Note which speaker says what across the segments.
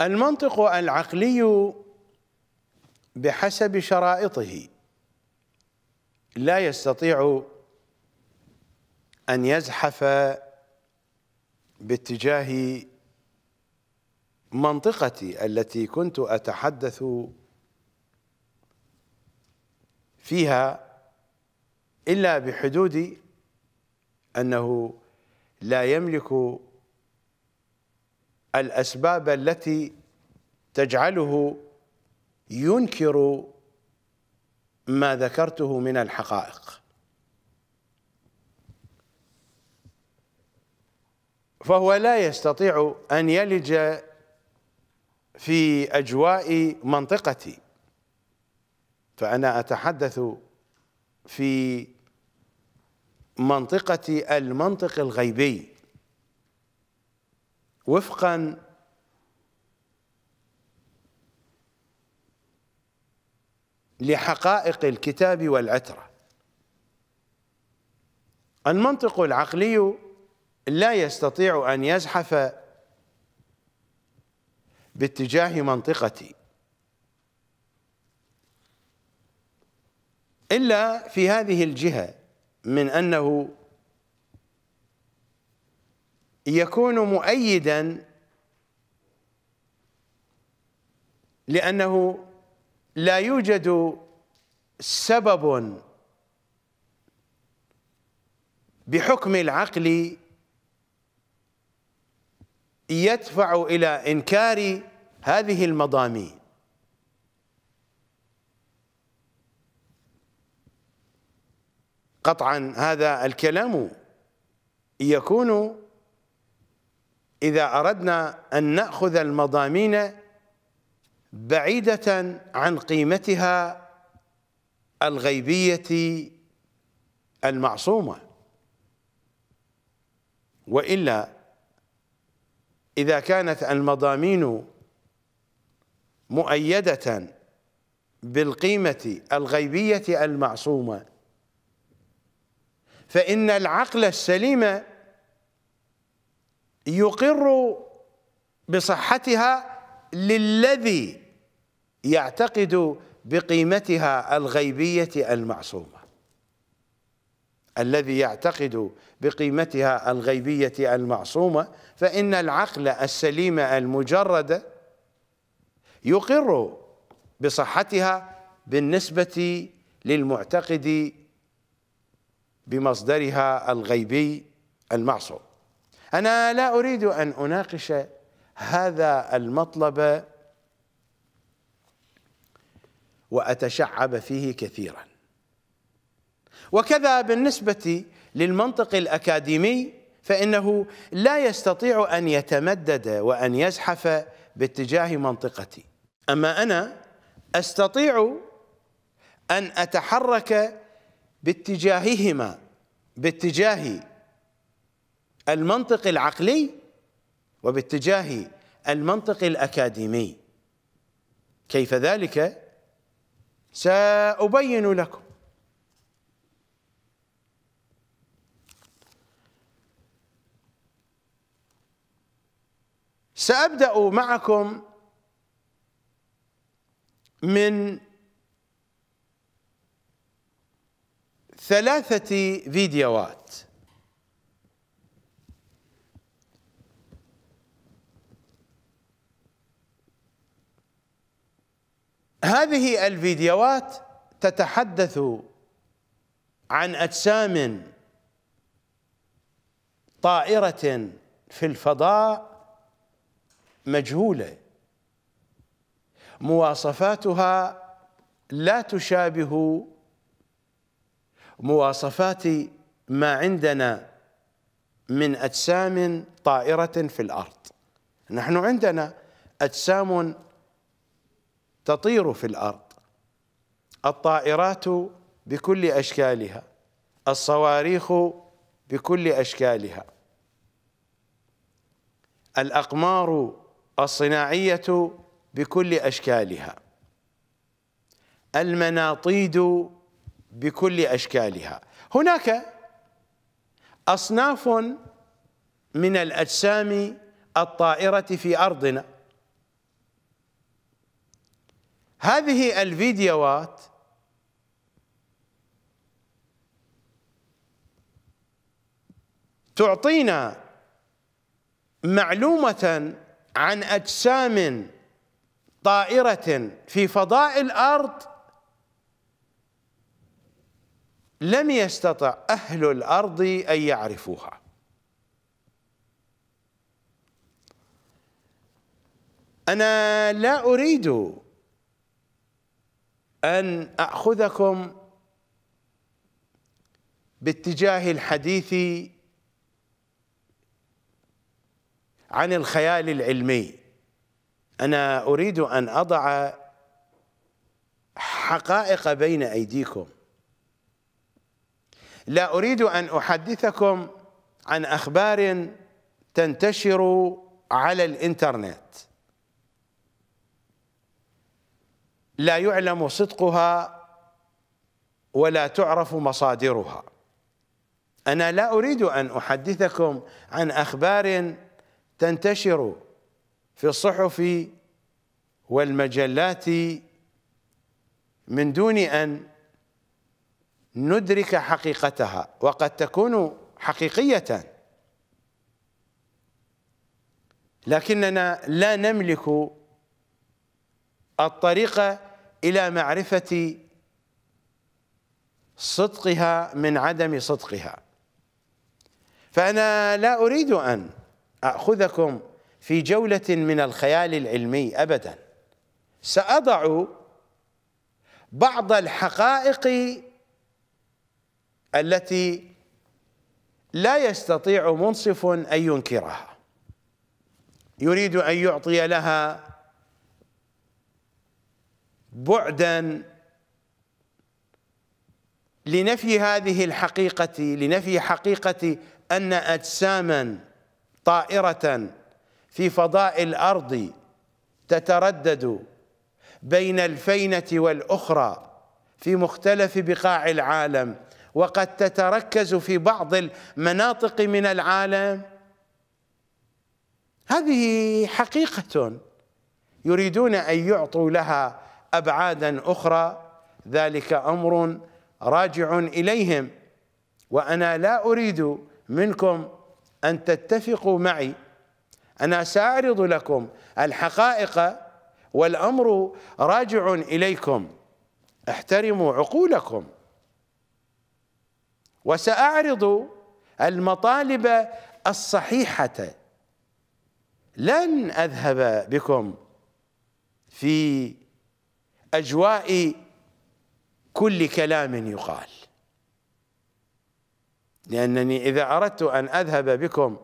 Speaker 1: المنطق العقلي بحسب شرائطه لا يستطيع ان يزحف باتجاه منطقتي التي كنت اتحدث فيها الا بحدود انه لا يملك الأسباب التي تجعله ينكر ما ذكرته من الحقائق فهو لا يستطيع أن يلج في أجواء منطقتي فأنا أتحدث في منطقة المنطق الغيبي وفقا لحقائق الكتاب والعترة المنطق العقلي لا يستطيع أن يزحف باتجاه منطقتي إلا في هذه الجهة من أنه يكون مؤيدا لأنه لا يوجد سبب بحكم العقل يدفع إلى إنكار هذه المضامين قطعا هذا الكلام يكون إذا أردنا أن نأخذ المضامين بعيدة عن قيمتها الغيبية المعصومة وإلا إذا كانت المضامين مؤيدة بالقيمة الغيبية المعصومة فإن العقل السليم يقر بصحتها للذي يعتقد بقيمتها الغيبية المعصومة الذي يعتقد بقيمتها الغيبية المعصومة فإن العقل السليم المجرد يقر بصحتها بالنسبة للمعتقد بمصدرها الغيبي المعصوم أنا لا أريد أن أناقش هذا المطلب وأتشعب فيه كثيرا وكذا بالنسبة للمنطق الأكاديمي فإنه لا يستطيع أن يتمدد وأن يزحف باتجاه منطقتي أما أنا أستطيع أن أتحرك باتجاههما باتجاه المنطق العقلي وباتجاه المنطق الأكاديمي كيف ذلك؟ سأبين لكم سأبدأ معكم من ثلاثة فيديوهات هذه الفيديوهات تتحدث عن أجسام طائرة في الفضاء مجهولة مواصفاتها لا تشابه مواصفات ما عندنا من أجسام طائرة في الأرض نحن عندنا أجسام تطير في الارض الطائرات بكل اشكالها الصواريخ بكل اشكالها الاقمار الصناعيه بكل اشكالها المناطيد بكل اشكالها هناك اصناف من الاجسام الطائره في ارضنا هذه الفيديوهات تعطينا معلومة عن أجسام طائرة في فضاء الأرض لم يستطع أهل الأرض أن يعرفوها أنا لا أريد أن أخذكم باتجاه الحديث عن الخيال العلمي أنا أريد أن أضع حقائق بين أيديكم لا أريد أن أحدثكم عن أخبار تنتشر على الإنترنت لا يعلم صدقها ولا تعرف مصادرها أنا لا أريد أن أحدثكم عن أخبار تنتشر في الصحف والمجلات من دون أن ندرك حقيقتها وقد تكون حقيقية لكننا لا نملك الطريقة إلى معرفة صدقها من عدم صدقها فأنا لا أريد أن أخذكم في جولة من الخيال العلمي أبدا سأضع بعض الحقائق التي لا يستطيع منصف أن ينكرها يريد أن يعطي لها بعدا لنفي هذه الحقيقة لنفي حقيقة أن أجساما طائرة في فضاء الأرض تتردد بين الفينة والأخرى في مختلف بقاع العالم وقد تتركز في بعض المناطق من العالم هذه حقيقة يريدون أن يعطوا لها أبعادا أخرى ذلك أمر راجع إليهم وأنا لا أريد منكم أن تتفقوا معي أنا سأعرض لكم الحقائق والأمر راجع إليكم احترموا عقولكم وسأعرض المطالب الصحيحة لن أذهب بكم في أجواء كل كلام يقال لأنني إذا أردت أن أذهب بكم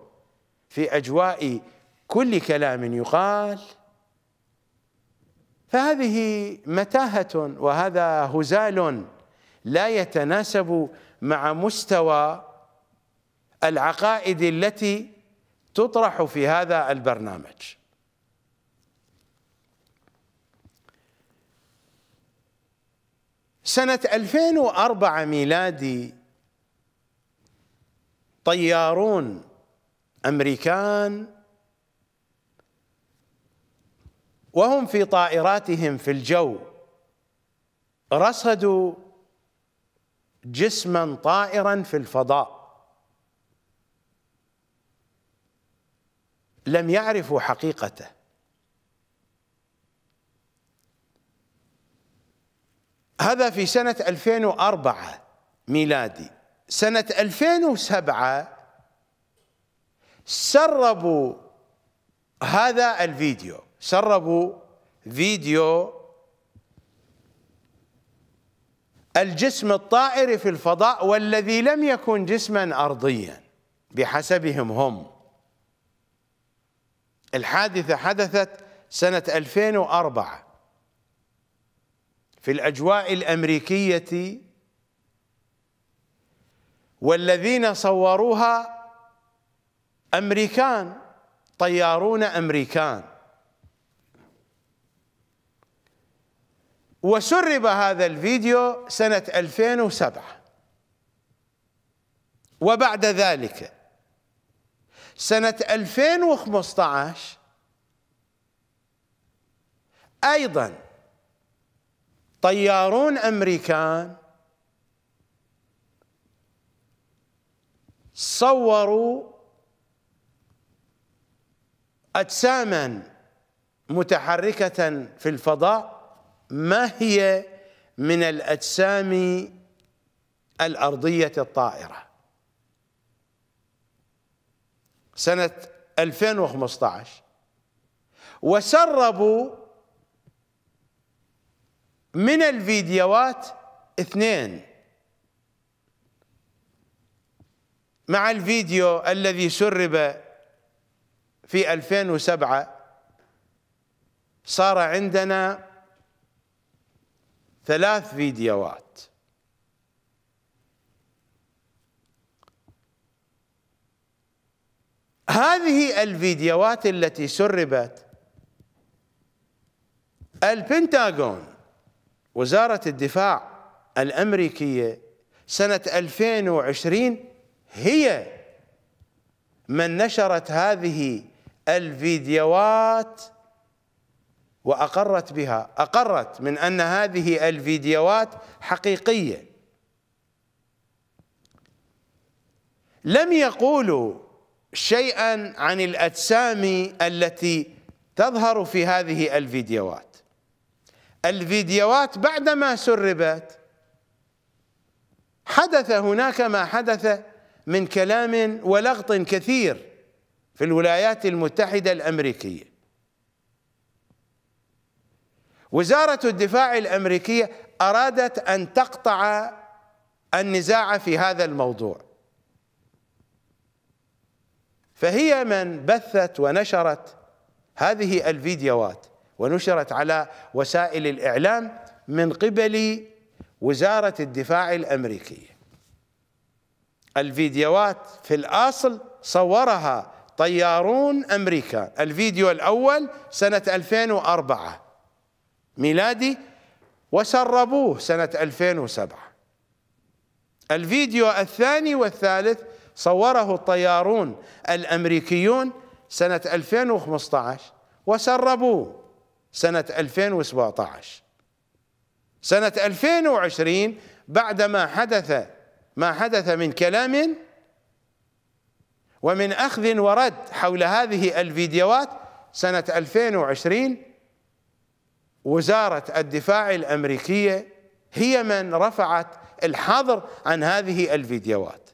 Speaker 1: في أجواء كل كلام يقال فهذه متاهة وهذا هزال لا يتناسب مع مستوى العقائد التي تطرح في هذا البرنامج سنة 2004 ميلادي طيارون أمريكان وهم في طائراتهم في الجو رصدوا جسما طائرا في الفضاء لم يعرفوا حقيقته هذا في سنة 2004 ميلادي سنة 2007 سربوا هذا الفيديو سربوا فيديو الجسم الطائر في الفضاء والذي لم يكن جسما أرضيا بحسبهم هم الحادثة حدثت سنة 2004 في الأجواء الأمريكية والذين صوروها أمريكان طيارون أمريكان وسرب هذا الفيديو سنة 2007 وبعد ذلك سنة 2015 أيضاً طيارون امريكان صوروا اجساما متحركه في الفضاء ما هي من الاجسام الارضيه الطائره سنه 2015 وسربوا من الفيديوهات اثنين مع الفيديو الذي سرب في 2007 صار عندنا ثلاث فيديوهات هذه الفيديوهات التي سربت البنتاغون وزارة الدفاع الأمريكية سنة 2020 هي من نشرت هذه الفيديوهات وأقرت بها أقرت من أن هذه الفيديوهات حقيقية لم يقولوا شيئا عن الأجسام التي تظهر في هذه الفيديوهات الفيديوهات بعدما سربت حدث هناك ما حدث من كلام ولغط كثير في الولايات المتحدة الأمريكية وزارة الدفاع الأمريكية أرادت أن تقطع النزاع في هذا الموضوع فهي من بثت ونشرت هذه الفيديوهات ونشرت على وسائل الإعلام من قبل وزارة الدفاع الأمريكية الفيديوهات في الأصل صورها طيارون أمريكا الفيديو الأول سنة 2004 ميلادي وسربوه سنة 2007 الفيديو الثاني والثالث صوره الطيارون الأمريكيون سنة 2015 وسربوه سنة 2017 سنة 2020 بعدما حدث ما حدث من كلام ومن أخذ ورد حول هذه الفيديوهات سنة 2020 وزارة الدفاع الأمريكية هي من رفعت الحظر عن هذه الفيديوهات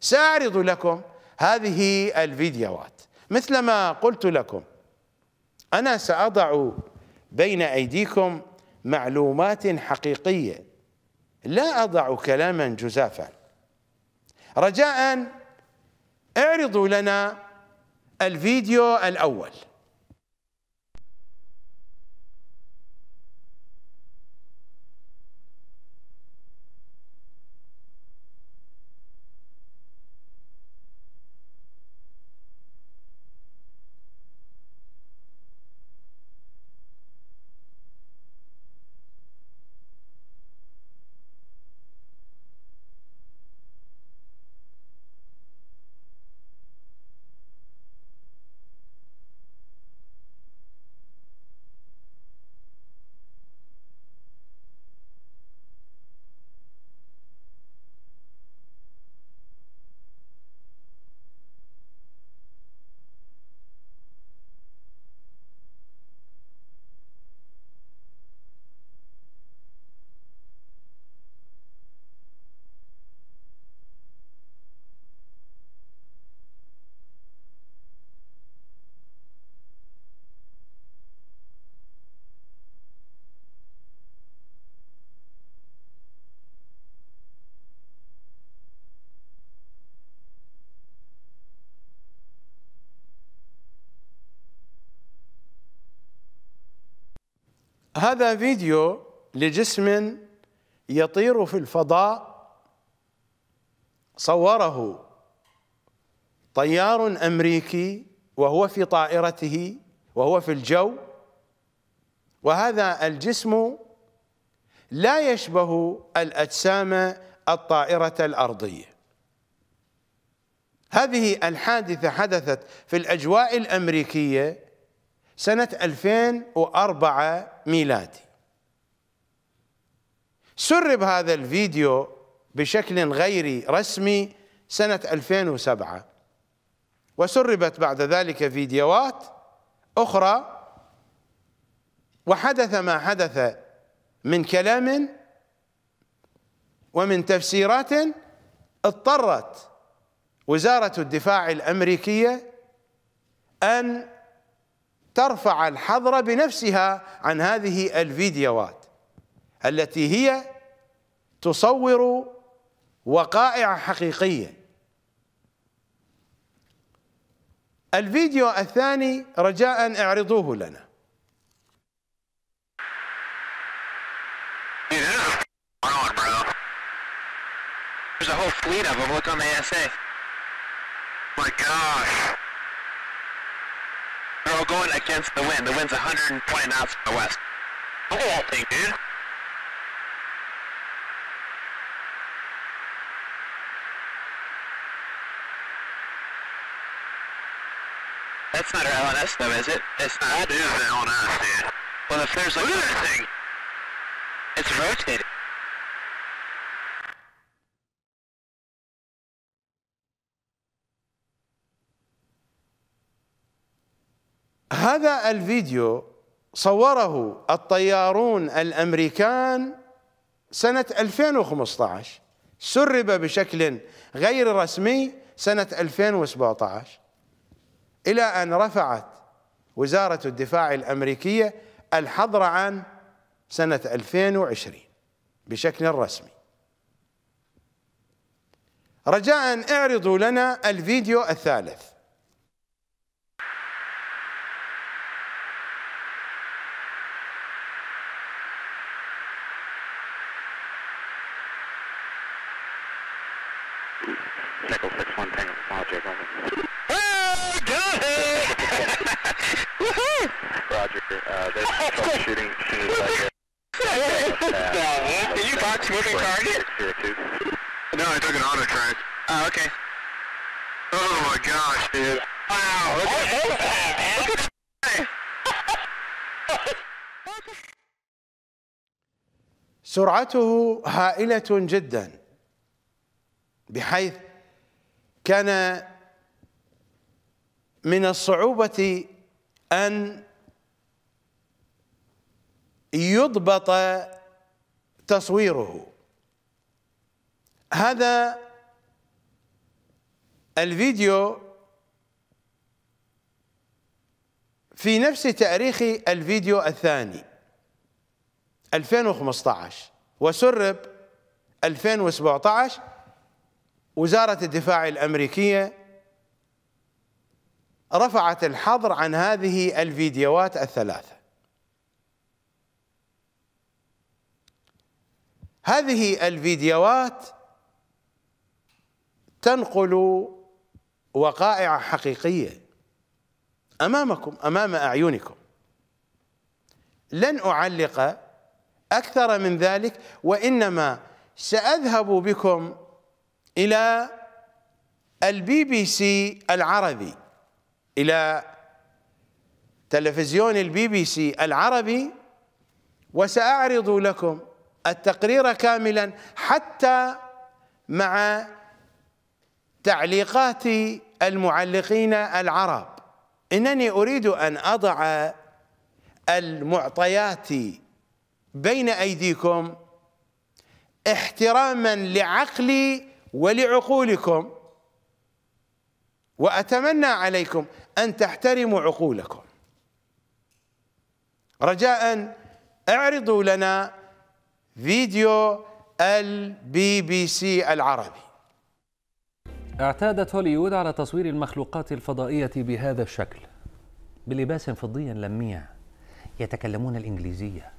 Speaker 1: سأعرض لكم هذه الفيديوهات مثلما قلت لكم أنا سأضع بين أيديكم معلومات حقيقية لا أضع كلاما جزافا رجاء اعرضوا لنا الفيديو الأول هذا فيديو لجسم يطير في الفضاء صوره طيار امريكي وهو في طائرته وهو في الجو وهذا الجسم لا يشبه الاجسام الطائره الارضيه هذه الحادثه حدثت في الاجواء الامريكيه سنة 2004 ميلادي سرب هذا الفيديو بشكل غير رسمي سنة 2007 وسربت بعد ذلك فيديوهات أخرى وحدث ما حدث من كلام ومن تفسيرات اضطرت وزارة الدفاع الأمريكية أن ترفع الحظر بنفسها عن هذه الفيديوهات التي هي تصور وقائع حقيقية الفيديو الثاني رجاء اعرضوه لنا
Speaker 2: There's a whole fleet of them. Look on the SA. Oh my gosh. all going against the wind. The wind's 120 knots to the west. Look at thing, dude.
Speaker 3: That's not our LNS though,
Speaker 4: is it? It's not. That is the LNS, dude. Well, if there's like... Look at that thing!
Speaker 1: It's rotating. هذا الفيديو صوره الطيارون الامريكان سنه 2015 سرب بشكل غير رسمي سنه 2017 الى ان رفعت وزاره الدفاع الامريكيه الحظر عن سنه 2020 بشكل رسمي رجاء اعرضوا لنا الفيديو الثالث
Speaker 3: Did
Speaker 5: you box moving target?
Speaker 6: No, I took an auto track. Oh, okay. Oh my gosh, dude.
Speaker 7: Wow, look what at that, man? Look at
Speaker 1: سرعته هائلة جدا بحيث كان من الصعوبة أن يضبط تصويره هذا الفيديو في نفس تاريخ الفيديو الثاني 2015 وسرب 2017 وزارة الدفاع الأمريكية رفعت الحظر عن هذه الفيديوهات الثلاثة هذه الفيديوهات تنقل وقائع حقيقية أمامكم أمام أعينكم لن أعلق أكثر من ذلك وإنما سأذهب بكم إلى البي بي سي العربي إلى تلفزيون البي بي سي العربي وسأعرض لكم التقرير كاملا حتى مع تعليقات المعلقين العرب انني اريد ان اضع المعطيات بين ايديكم احتراما لعقلي ولعقولكم واتمنى عليكم ان تحترموا عقولكم رجاء اعرضوا لنا فيديو البي بي سي العربي
Speaker 7: اعتادت هوليوود على تصوير المخلوقات الفضائية بهذا الشكل بلباس فضي لميع يتكلمون الإنجليزية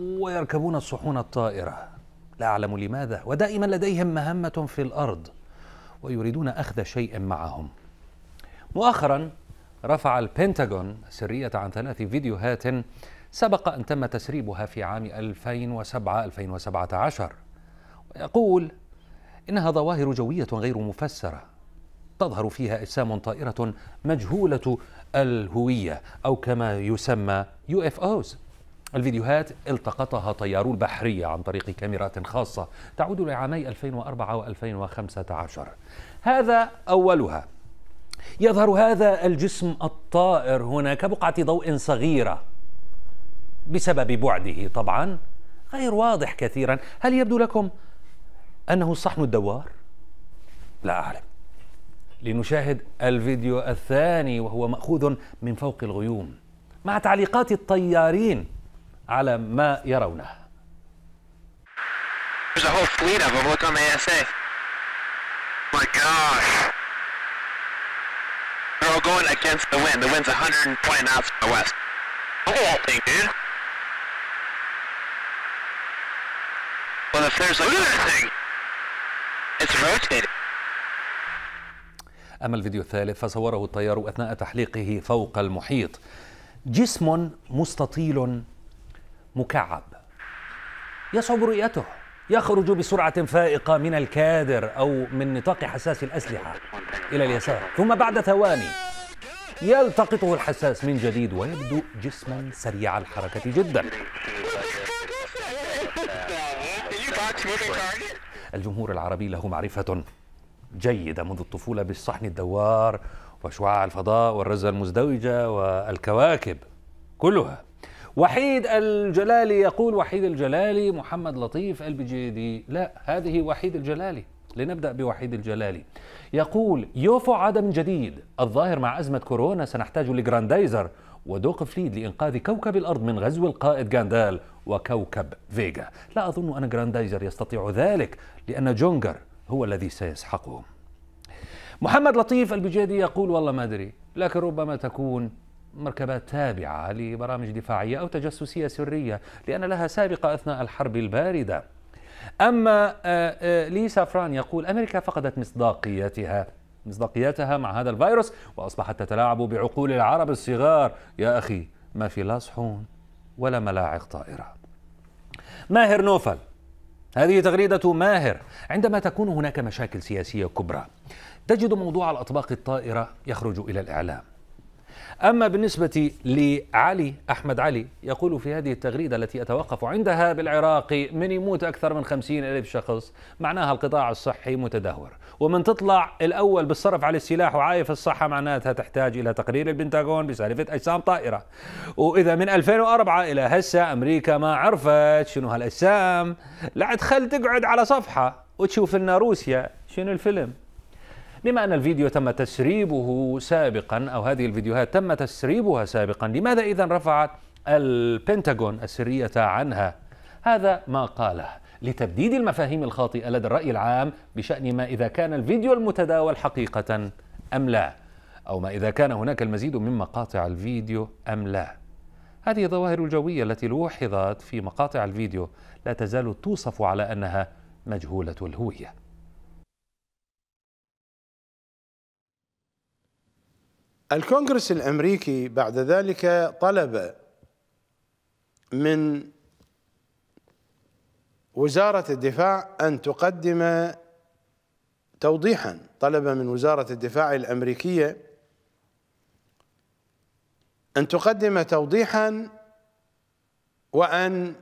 Speaker 7: ويركبون الصحون الطائرة لا أعلم لماذا ودائما لديهم مهمة في الأرض ويريدون أخذ شيء معهم مؤخرا رفع البنتاغون السرية عن ثلاث فيديوهات سبق أن تم تسريبها في عام 2007-2017 ويقول إنها ظواهر جوية غير مفسرة تظهر فيها أجسام طائرة مجهولة الهوية أو كما يسمى يو اف اوز الفيديوهات التقطها طيارو البحرية عن طريق كاميرات خاصة تعود لعامي 2004 و2015 هذا أولها يظهر هذا الجسم الطائر هناك بقعة ضوء صغيرة بسبب بعده طبعا غير واضح كثيرا هل يبدو لكم أنه الصحن الدوار؟ لا أعلم لنشاهد الفيديو الثاني وهو مأخوذ من فوق الغيوم مع تعليقات الطيارين على ما يرونه
Speaker 6: There's a whole fleet of them. Look on the Oh
Speaker 2: my gosh. They're all going against the wind. The wind's 120 knots from the west. Look at that thing, dude.
Speaker 7: Well, if there's like Look at that thing. It's rotating. أما الفيديو الثالث فصوره الطيار أثناء تحليقه فوق المحيط جسم مستطيل مكعب يصعب رؤيته يخرج بسرعة فائقة من الكادر أو من نطاق حساس الأسلحة إلى اليسار ثم بعد ثواني يلتقطه الحساس من جديد ويبدو جسما سريع الحركة جدا الجمهور العربي له معرفة جيدة منذ الطفولة بالصحن الدوار وشعاع الفضاء والرزة المزدوجة والكواكب كلها وحيد الجلالي يقول وحيد الجلالي محمد لطيف البجيدي لا هذه وحيد الجلالي لنبدأ بوحيد الجلالي يقول يوفو عاد من جديد الظاهر مع أزمة كورونا سنحتاج لجراندايزر ودوق فليد لإنقاذ كوكب الأرض من غزو القائد جاندال وكوكب فيجا لا أظن أن جراندايزر يستطيع ذلك لأن جونجر هو الذي سيسحقهم محمد لطيف البجادي يقول والله ما أدري لكن ربما تكون مركبات تابعة لبرامج دفاعية أو تجسسية سرية لأن لها سابقة أثناء الحرب الباردة أما آه، آه، ليسا فران يقول أمريكا فقدت مصداقيتها مصداقيتها مع هذا الفيروس وأصبحت تتلاعب بعقول العرب الصغار يا أخي ما في لا صحون ولا ملاعق طائرة ماهر نوفل هذه تغريدة ماهر عندما تكون هناك مشاكل سياسية كبرى تجد موضوع الأطباق الطائرة يخرج إلى الإعلام أما بالنسبة لعلي أحمد علي يقول في هذه التغريدة التي أتوقف عندها بالعراق من يموت أكثر من خمسين ألف شخص معناها القطاع الصحي متدهور ومن تطلع الأول بالصرف على السلاح وعايف الصحة معناتها تحتاج إلى تقرير البنتاغون بسالفة أجسام طائرة وإذا من 2004 إلى هسه أمريكا ما عرفت شنو هالأجسام لا تخل تقعد على صفحة وتشوف لنا روسيا شنو الفيلم بما أن الفيديو تم تسريبه سابقا أو هذه الفيديوهات تم تسريبها سابقا لماذا إذا رفعت البنتاغون السرية عنها هذا ما قاله لتبديد المفاهيم الخاطئة لدى الرأي العام بشأن ما إذا كان الفيديو المتداول حقيقة أم لا أو ما إذا كان هناك المزيد من مقاطع الفيديو أم لا هذه الظواهر الجوية التي لوحظت في مقاطع الفيديو لا تزال توصف على أنها مجهولة الهوية الكونغرس الامريكي
Speaker 1: بعد ذلك طلب من وزارة الدفاع أن تقدم توضيحا طلب من وزارة الدفاع الأمريكية أن تقدم توضيحا وأن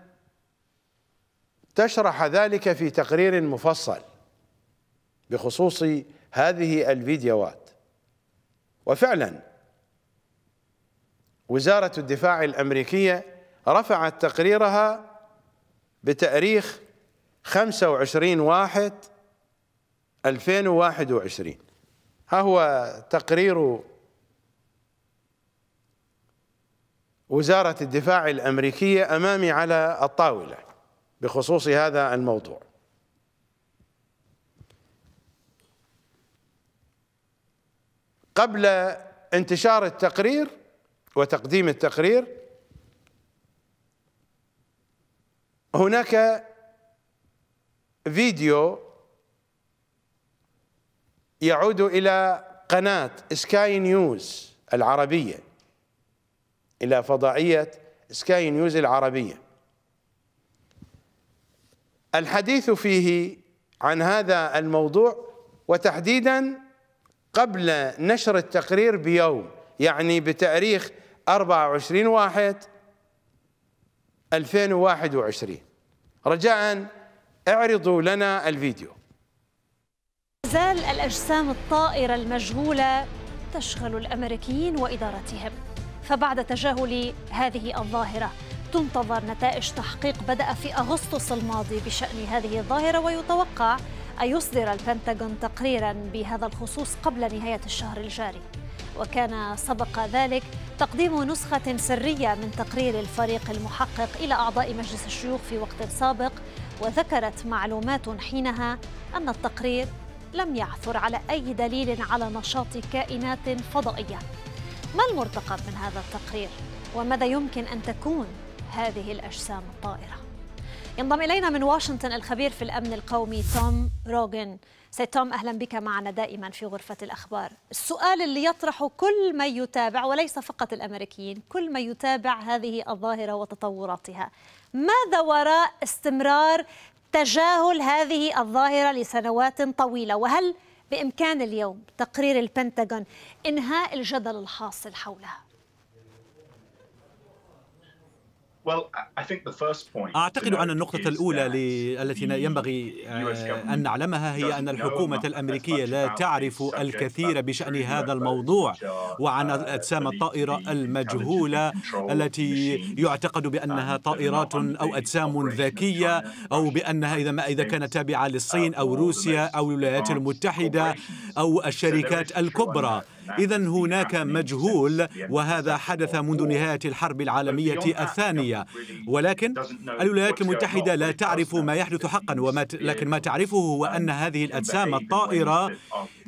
Speaker 1: تشرح ذلك في تقرير مفصل بخصوص هذه الفيديوهات وفعلا وزارة الدفاع الأمريكية رفعت تقريرها بتأريخ 25 واحد 2021 ها هو تقرير وزارة الدفاع الأمريكية أمامي على الطاولة بخصوص هذا الموضوع قبل انتشار التقرير وتقديم التقرير هناك فيديو يعود إلى قناة سكاي نيوز العربية إلى فضائية سكاي نيوز العربية الحديث فيه عن هذا الموضوع وتحديدا قبل نشر التقرير بيوم يعني بتاريخ 24 واحد 2021 رجاء اعرضوا لنا الفيديو
Speaker 8: زال الأجسام الطائرة المجهولة تشغل الأمريكيين وإدارتهم فبعد تجاهل هذه الظاهرة تنتظر نتائج تحقيق بدأ في أغسطس الماضي بشأن هذه الظاهرة ويتوقع أن يصدر البنتاغون تقريرا بهذا الخصوص قبل نهاية الشهر الجاري وكان سبق ذلك تقديم نسخة سرية من تقرير الفريق المحقق إلى أعضاء مجلس الشيوخ في وقت سابق وذكرت معلومات حينها أن التقرير لم يعثر على أي دليل على نشاط كائنات فضائية ما المرتقب من هذا التقرير؟ وماذا يمكن أن تكون هذه الأجسام الطائرة؟ ينضم إلينا من واشنطن الخبير في الأمن القومي توم روغن سيد توم أهلا بك معنا دائما في غرفة الأخبار السؤال اللي يطرحه كل من يتابع وليس فقط الأمريكيين كل من يتابع هذه الظاهرة وتطوراتها ماذا وراء استمرار تجاهل هذه الظاهرة لسنوات طويلة وهل بإمكان اليوم تقرير البنتاغون إنهاء الجدل الحاصل حولها؟
Speaker 5: أعتقد أن النقطة الأولى التي ينبغي آه، أن نعلمها هي أن الحكومة الأمريكية لا تعرف الكثير بشأن هذا الموضوع وعن أجسام الطائرة المجهولة التي يعتقد بأنها طائرات أو أجسام ذكية أو بأنها إذا ما إذا كانت تابعة للصين أو روسيا أو الولايات المتحدة أو الشركات الكبرى نعم. إذا هناك نعم. مجهول وهذا حدث منذ نهاية الحرب العالمية الثانية ولكن الولايات المتحدة لا تعرف ما يحدث حقا وما لكن ما تعرفه هو أن هذه الأجسام الطائرة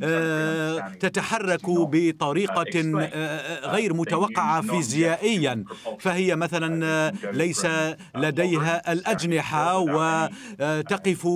Speaker 5: آه، تتحرك بطريقة uh, آه، آه، غير متوقعة فيزيائيا فهي مثلا uh, ليس uh, لديها الأجنحة وتقف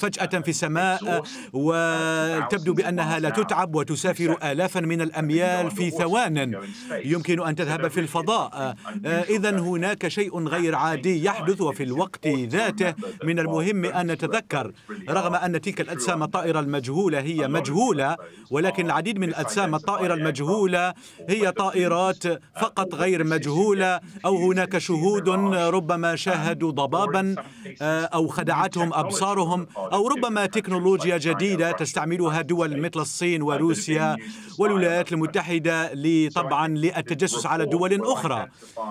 Speaker 5: فجأة في السماء وتبدو بأنها لا تتعب وتسافر آلافا من من الأميال في ثوان يمكن أن تذهب في الفضاء آه، إذا هناك شيء غير عادي يحدث وفي الوقت ذاته من المهم أن نتذكر رغم أن تلك الأجسام الطائرة المجهولة هي مجهولة ولكن العديد من الأجسام الطائرة المجهولة هي طائرات فقط غير مجهولة أو هناك شهود ربما شاهدوا ضبابا آه، أو خدعتهم أبصارهم أو ربما تكنولوجيا جديدة تستعملها دول مثل الصين وروسيا والولايات الولايات المتحدة طبعا للتجسس على دول أخرى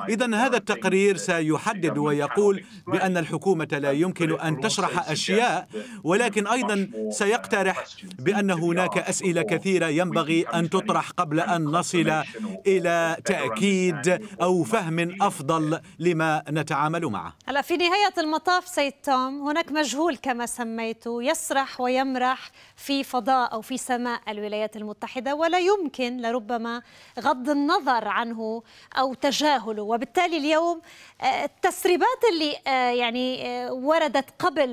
Speaker 5: إذا هذا التقرير سيحدد ويقول بأن الحكومة لا يمكن أن تشرح أشياء ولكن أيضا سيقترح بأن هناك أسئلة كثيرة ينبغي أن تطرح قبل أن نصل إلى تأكيد أو فهم أفضل لما نتعامل معه
Speaker 8: هلا في نهاية المطاف سيد توم هناك مجهول كما سميته يسرح ويمرح في فضاء أو في سماء الولايات المتحدة ولا يمكن يمكن لربما غض النظر عنه أو تجاهله وبالتالي اليوم آه، التسريبات اللي آه، يعني آه، وردت قبل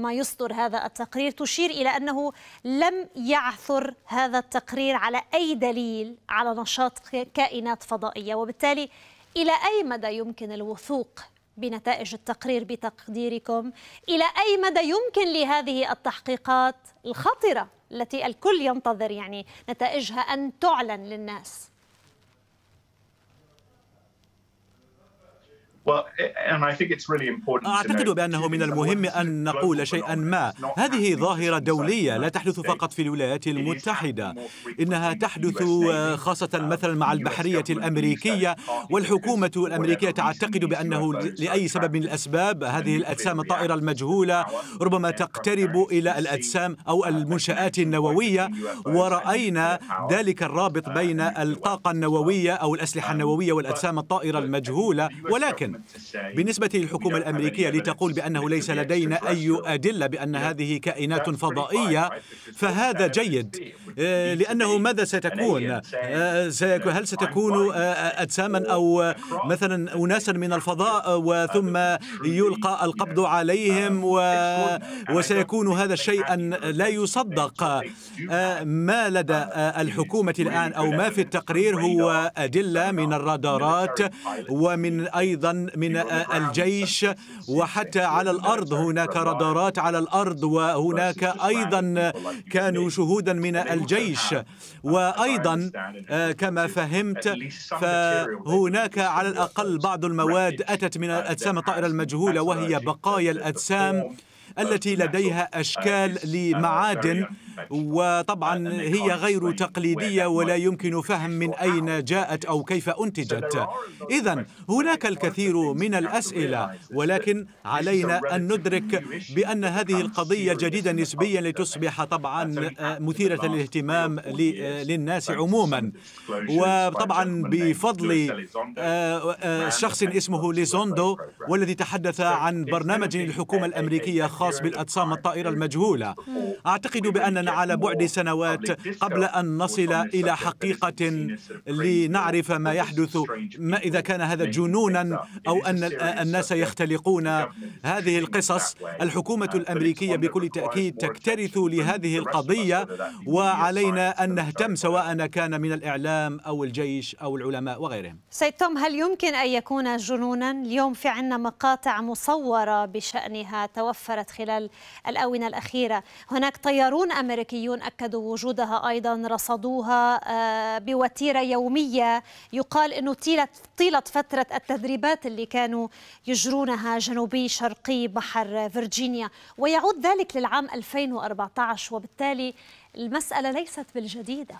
Speaker 8: ما يصدر هذا التقرير تشير إلى أنه لم يعثر هذا التقرير على أي دليل على نشاط كائنات فضائية وبالتالي إلى أي مدى يمكن الوثوق بنتائج التقرير بتقديركم إلى أي مدى يمكن لهذه التحقيقات الخطرة التي الكل ينتظر يعني نتائجها أن تعلن للناس
Speaker 5: أعتقد بأنه من المهم أن نقول شيئا ما هذه ظاهرة دولية لا تحدث فقط في الولايات المتحدة إنها تحدث خاصة مثلا مع البحرية الأمريكية والحكومة الأمريكية تعتقد بأنه لأي سبب من الأسباب هذه الأجسام الطائرة المجهولة ربما تقترب إلى الأجسام أو المنشآت النووية ورأينا ذلك الرابط بين الطاقة النووية أو الأسلحة النووية والأجسام الطائرة المجهولة ولكن بالنسبة للحكومة الأمريكية لتقول بأنه ليس لدينا أي أدلة بأن هذه كائنات فضائية فهذا جيد آه، لأنه ماذا ستكون آه، هل ستكون آه، أجساما أو مثلا أناسا من الفضاء وثم يلقى القبض عليهم وسيكون هذا شيئا لا يصدق ما لدى الحكومة الآن أو ما في التقرير هو أدلة من الرادارات ومن أيضا من الجيش وحتى على الأرض هناك رادارات على الأرض وهناك أيضا كانوا شهودا من الجيش وأيضا كما فهمت فهناك على الأقل بعض المواد أتت من الأجسام الطائرة المجهولة وهي بقايا الأجسام التي لديها أشكال لمعادن وطبعا آه، هي غير طيب. تقليدية ولا يمكن فهم من أين جاءت أو كيف أنتجت إذا هناك الكثير من الأسئلة ولكن علينا أن ندرك بأن هذه القضية جديدة نسبيا لتصبح طبعا آه، مثيرة للاهتمام للناس عموما وطبعا بفضل آه، شخص اسمه ليزوندو والذي تحدث عن برنامج للحكومة الأمريكية خاص بالأجسام الطائرة المجهولة أعتقد بأن اننا على بعد سنوات قبل أن نصل إلى حقيقة لنعرف ما يحدث ما إذا كان هذا جنونا أو أن الناس يختلقون هذه القصص uh, الحكومة الأمريكية بكل تأكيد تكترث لهذه القضية وعلينا أن نهتم سواء كان من الإعلام أو الجيش أو العلماء وغيرهم
Speaker 8: سيد توم هل يمكن أن يكون جنونا؟ اليوم في عنا مقاطع مصورة بشأنها توفرت خلال الآونة الأخيرة هناك طيارون أمريكيين الأمريكيون أكدوا وجودها أيضا رصدوها آه، بوتيرة يومية يقال أنه طيلة, طيلة فترة التدريبات اللي كانوا يجرونها جنوبي شرقي بحر فيرجينيا ويعود ذلك للعام 2014 وبالتالي المسألة ليست بالجديدة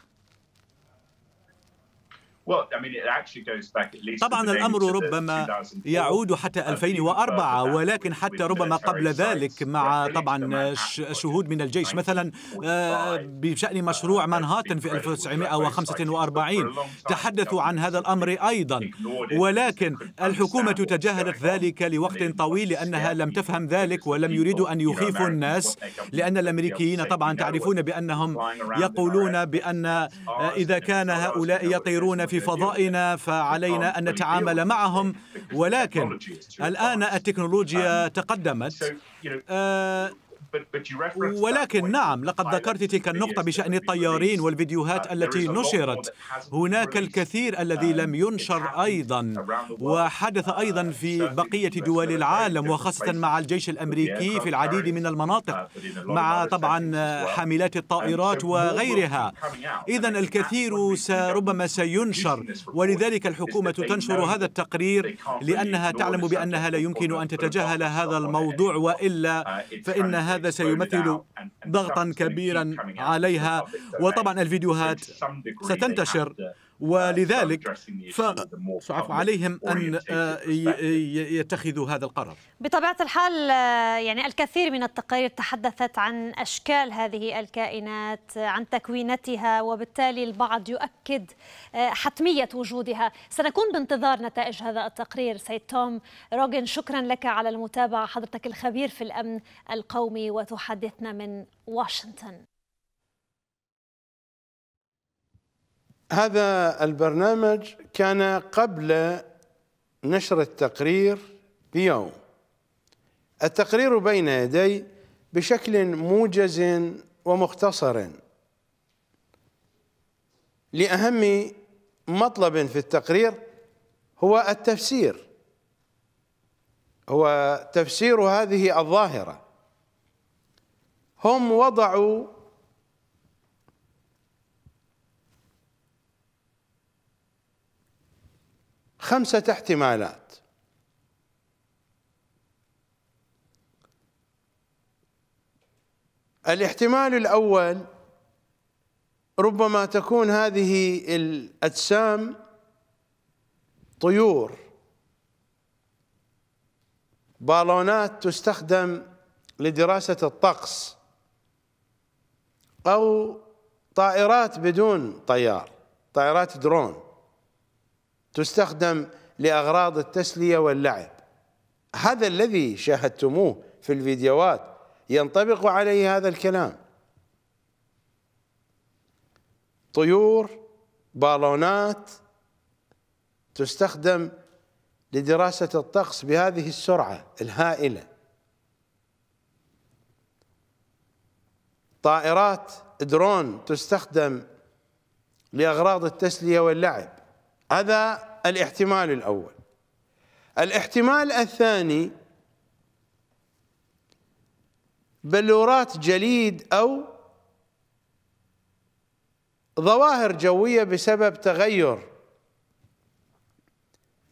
Speaker 5: طبعا الامر ربما يعود حتى 2004 ولكن حتى ربما قبل ذلك مع طبعا شهود من الجيش مثلا آه، بشان uh, مشروع مانهاتن في 1945 تحدثوا عن هذا الامر ايضا ولكن الحكومه تجاهلت ذلك لوقت طويل لانها لم تفهم ذلك ولم يريدوا oh, ان يخيفوا الناس لان الامريكيين طبعا تعرفون بانهم يقولون بان اذا كان هؤلاء يطيرون في فضائنا فعلينا أن نتعامل معهم ولكن الآن التكنولوجيا تقدمت آه، ولكن نعم لقد ذكرت تلك النقطة بشأن الطيارين والفيديوهات uh, التي نشرت هناك الكثير الذي um, لم ينشر أيضا وحدث uh, أيضا في بقية دول العالم وخاصة مع الجيش الأمريكي في العديد من المناطق uh, مع طبعا حاملات الطائرات وغيرها إذا الكثير ربما سينشر ولذلك الحكومة تنشر هذا التقرير لأنها تعلم بأنها لا يمكن أن تتجاهل هذا الموضوع وإلا فإن هذا هذا سيمثل ضغطا كبيرا عليها وطبعا الفيديوهات ستنتشر ولذلك فصعب عليهم أن آه، يتخذوا هذا القرار
Speaker 8: بطبيعة الحال آه، يعني الكثير من التقارير تحدثت عن أشكال هذه الكائنات آه، عن تكوينتها وبالتالي البعض يؤكد حتمية وجودها سنكون بانتظار نتائج هذا التقرير سيد توم روجن شكرا لك على المتابعة حضرتك الخبير في الأمن القومي وتحدثنا من واشنطن
Speaker 1: هذا البرنامج كان قبل نشر التقرير بيوم التقرير بين يدي بشكل موجز ومختصر لأهم مطلب في التقرير هو التفسير هو تفسير هذه الظاهرة هم وضعوا خمسة احتمالات الاحتمال الأول ربما تكون هذه الأجسام طيور بالونات تستخدم لدراسة الطقس أو طائرات بدون طيار طائرات درون تستخدم لأغراض التسلية واللعب هذا الذي شاهدتموه في الفيديوهات ينطبق عليه هذا الكلام طيور بالونات تستخدم لدراسة الطقس بهذه السرعة الهائلة طائرات درون تستخدم لأغراض التسلية واللعب هذا الاحتمال الأول الاحتمال الثاني بلورات جليد أو ظواهر جوية بسبب تغير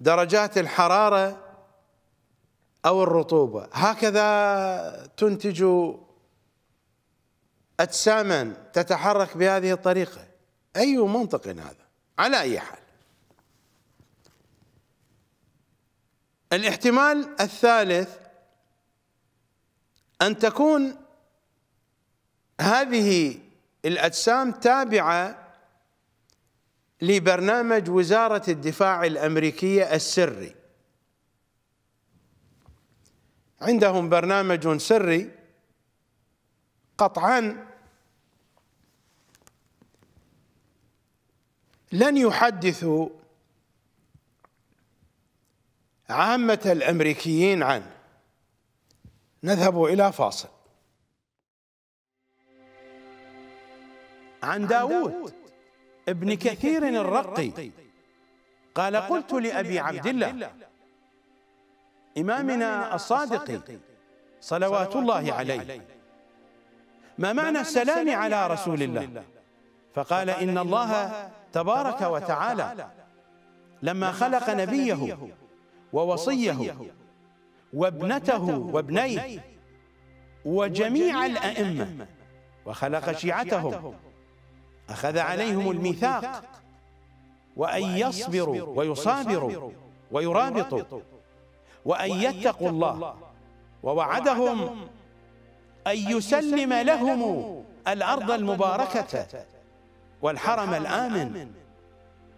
Speaker 1: درجات الحرارة أو الرطوبة هكذا تنتج أجساما تتحرك بهذه الطريقة أي منطق هذا على أي حال الاحتمال الثالث أن تكون هذه الأجسام تابعة لبرنامج وزارة الدفاع الأمريكية السري عندهم برنامج سري قطعا لن يحدثوا عامة الأمريكيين عنه نذهب إلى فاصل عن داود ابن كثير الرقي قال قلت لأبي عبد الله إمامنا الصادق صلوات الله عليه ما معنى السلام على رسول الله فقال إن الله تبارك وتعالى لما خلق نبيه ووصيه وابنته وابنيه وجميع الأئمة وخلق شيعتهم أخذ عليهم الميثاق وأن يصبروا ويصابروا ويرابطوا وأن يتقوا الله ووعدهم أن يسلم لهم الأرض المباركة والحرم الآمن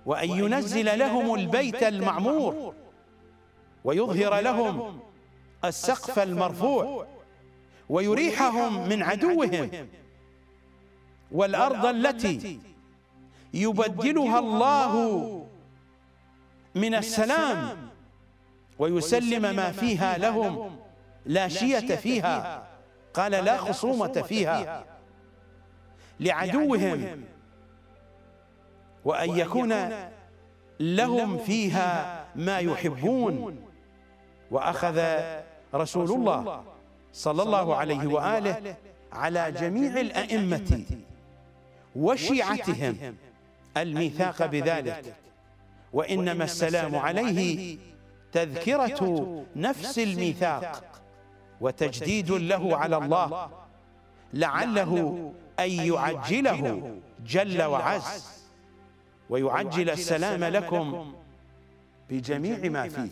Speaker 1: وأن ينزل لهم البيت المعمور ويظهر لهم السقف المرفوع ويريحهم من عدوهم والأرض التي يبدلها الله من السلام ويسلم ما فيها لهم لا شية فيها قال لا خصومة فيها لعدوهم وأن يكون لهم فيها ما يحبون وأخذ رسول الله
Speaker 7: صلى الله عليه وآله
Speaker 1: على جميع الأئمة وشيعتهم الميثاق بذلك وإنما السلام عليه تذكرة نفس الميثاق وتجديد له على الله لعله أن يعجله جل وعز ويعجل السلام لكم بجميع ما فيه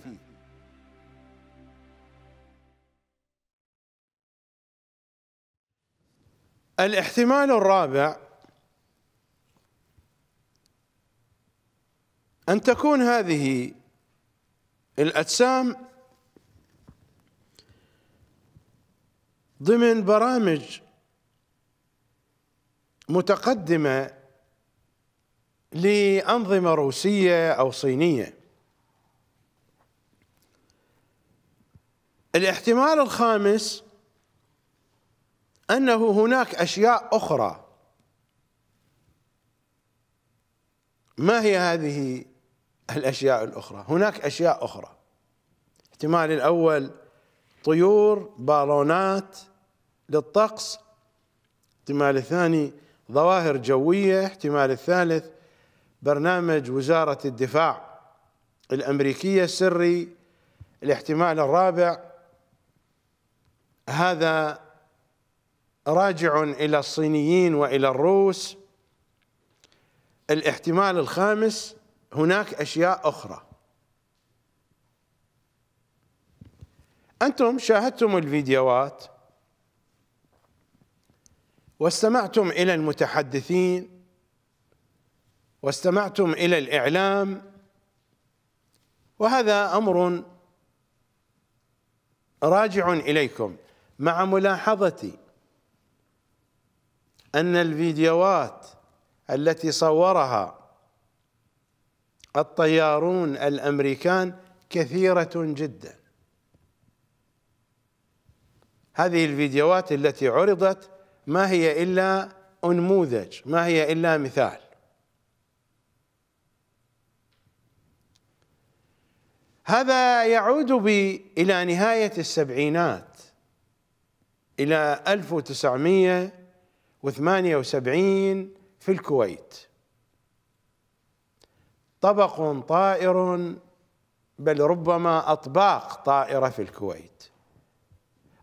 Speaker 1: الاحتمال الرابع أن تكون هذه الأجسام ضمن برامج متقدمة لأنظمة روسية أو صينية الاحتمال الخامس انه هناك اشياء اخرى ما هي هذه الاشياء الاخرى هناك اشياء اخرى الاحتمال الاول طيور بالونات للطقس الاحتمال الثاني ظواهر جويه احتمال الثالث برنامج وزاره الدفاع الامريكيه السري الاحتمال الرابع هذا راجع إلى الصينيين وإلى الروس الاحتمال الخامس هناك أشياء أخرى أنتم شاهدتم الفيديوهات واستمعتم إلى المتحدثين واستمعتم إلى الإعلام وهذا أمر راجع إليكم مع ملاحظتي أن الفيديوهات التي صورها الطيارون الأمريكان كثيرة جدا هذه الفيديوهات التي عرضت ما هي إلا أنموذج ما هي إلا مثال هذا يعود بي إلى نهاية السبعينات إلى 1900 وثمانية في الكويت طبق طائر بل ربما أطباق طائرة في الكويت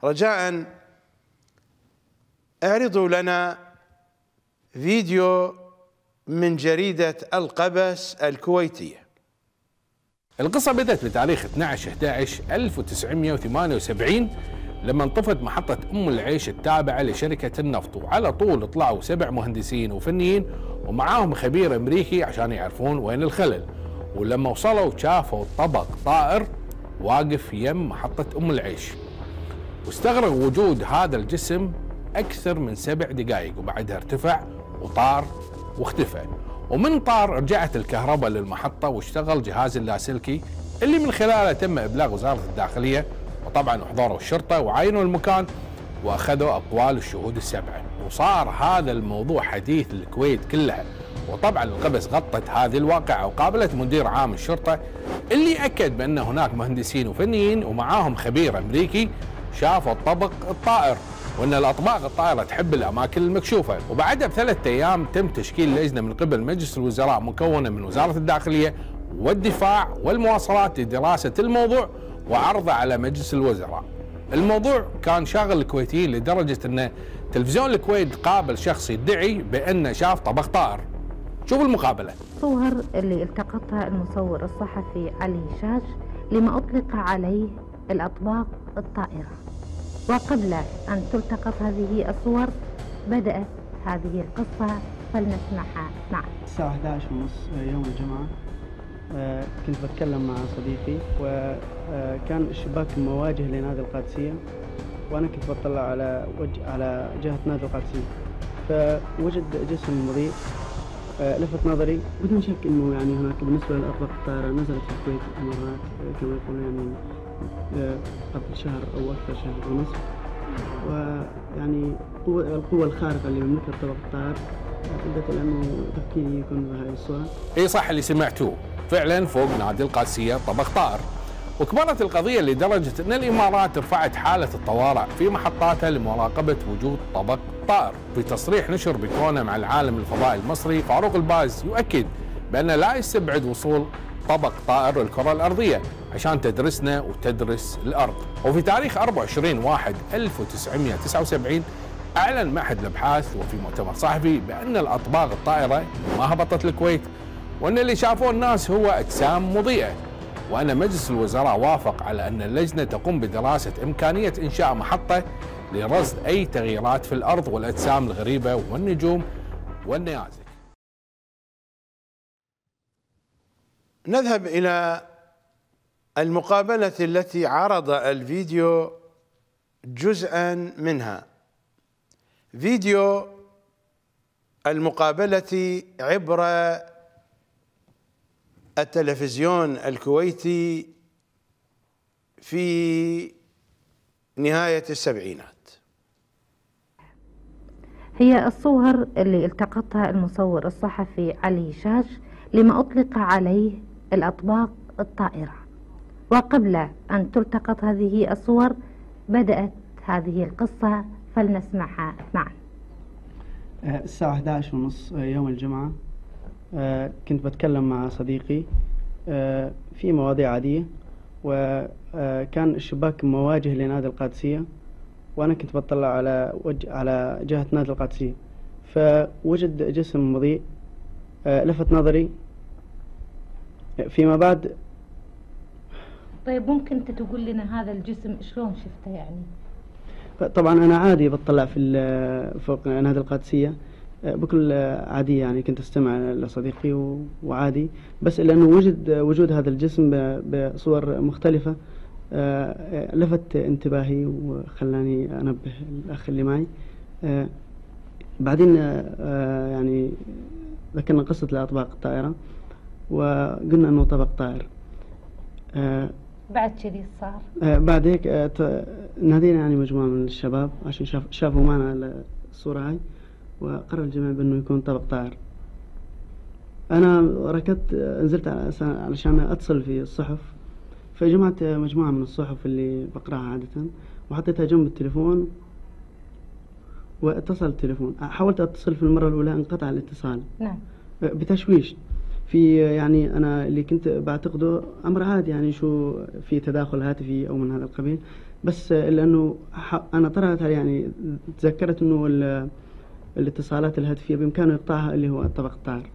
Speaker 1: رجاء اعرضوا لنا فيديو
Speaker 6: من جريدة القبس الكويتية القصة بدأت بتاريخ 12 11 1978 لما انطفت محطة أم العيش التابعة لشركة النفط وعلى طول طلعوا سبع مهندسين وفنيين ومعاهم خبير أمريكي عشان يعرفون وين الخلل ولما وصلوا شافوا طبق طائر واقف يم محطة أم العيش واستغرق وجود هذا الجسم أكثر من سبع دقائق وبعدها ارتفع وطار واختفى ومن طار رجعت الكهرباء للمحطة واشتغل جهاز اللاسلكي اللي من خلاله تم إبلاغ وزارة الداخلية طبعا احضروا الشرطة وعينوا المكان واخذوا اقوال الشهود السبعه وصار هذا الموضوع حديث الكويت كلها وطبعا القبس غطت هذه الواقعه وقابلت مدير عام الشرطه اللي اكد بان هناك مهندسين وفنيين ومعاهم خبير امريكي شافوا الطبق الطائر وان الاطباق الطائره تحب الاماكن المكشوفه وبعدها بثلاث ايام تم تشكيل لجنه من قبل مجلس الوزراء مكونه من وزاره الداخليه والدفاع والمواصلات لدراسه الموضوع وعرضه على مجلس الوزراء الموضوع كان شاغل الكويتيين لدرجة أن تلفزيون الكويت قابل شخص يدعي بأنه شاف طبخ طائر شوف المقابلة
Speaker 3: صور اللي التقطها المصور الصحفي علي شاش لما أطلق عليه الأطباق الطائرة وقبل أن تلتقط هذه الصور بدأت هذه القصة فلنسمعها معا
Speaker 4: الساعة 11 ونص يوم الجمعة آه، كنت بتكلم مع صديقي وكان آه، الشباك مواجه لنادي القادسية وأنا كنت بطلع على وجه على جهة نادي القادسية فوجد جسم مضيء آه، لفت نظري بدون شك انه يعني هناك بالنسبه للاطباء الطائره نزلت في الكويت مرات كما يقولون يعني قبل شهر او اكثر شهر ونصف ويعني القوه الخارقه اللي يملكها الطبق الطائر
Speaker 6: اي صح اللي سمعتوه فعلا فوق نادي القادسيه طبق طائر وكبرت القضية لدرجة أن الإمارات رفعت حالة الطوارئ في محطاتها لمراقبة وجود طبق طائر في تصريح نشر بكونه مع العالم الفضائي المصري فاروق الباز يؤكد بأن لا يستبعد وصول طبق طائر للكرة الأرضية عشان تدرسنا وتدرس الأرض وفي تاريخ 24 واحد 1979 أعلن معهد الأبحاث وفي مؤتمر صحفي بأن الأطباق الطائرة ما هبطت الكويت وأن اللي شافوه الناس هو أجسام مضيئة وأن مجلس الوزراء وافق على أن اللجنة تقوم بدراسة إمكانية إنشاء محطة لرصد أي تغييرات في الأرض والأجسام الغريبة والنجوم والنيازك نذهب إلى
Speaker 1: المقابلة التي عرض الفيديو جزءا منها فيديو المقابلة عبر التلفزيون الكويتي في نهاية السبعينات
Speaker 3: هي الصور اللي التقطها المصور الصحفي علي شاش لما أطلق عليه الأطباق الطائرة وقبل أن تلتقط هذه الصور بدأت هذه القصة فلنسمعها معا
Speaker 4: أه، الساعة 11 ونص أه، يوم الجمعة أه، كنت بتكلم مع صديقي في مواضيع عادية وكان الشباك مواجه لنادي القادسية وأنا كنت بطلع على وجه على جهة نادي القادسية فوجد جسم مضيء لفت نظري فيما بعد
Speaker 3: طيب ممكن انت تقول لنا هذا الجسم شلون شفته يعني
Speaker 4: طبعا انا عادي بطلع في فوق نادي القادسيه بكل عادية يعني كنت استمع لصديقي وعادي بس إلا أنه وجد وجود هذا الجسم بصور مختلفة آه، لفت انتباهي وخلاني أنبه الأخ اللي معي آه، بعدين آه، يعني ذكرنا قصة الاطباق الطائرة وقلنا أنه طبق طائر
Speaker 3: بعد كذي صار
Speaker 4: آه، بعد هيك آه، نادينا يعني مجموعه من الشباب عشان شاف شافوا معنا الصوره هاي وقرر الجميع بانه يكون طبق طائر انا ركضت آه، نزلت علشان اتصل في الصحف فجمعت مجموعه من الصحف اللي بقراها عاده وحطيتها جنب التليفون واتصل التليفون حاولت اتصل في المره الاولى انقطع الاتصال نعم بتشويش في يعني انا اللي كنت بعتقده امر عادي يعني شو في تداخل هاتفي او من هذا القبيل بس لانه انا طرحت يعني تذكرت انه الاتصالات الهاتفيه بامكانه يقطعها اللي هو الطبق الطاهر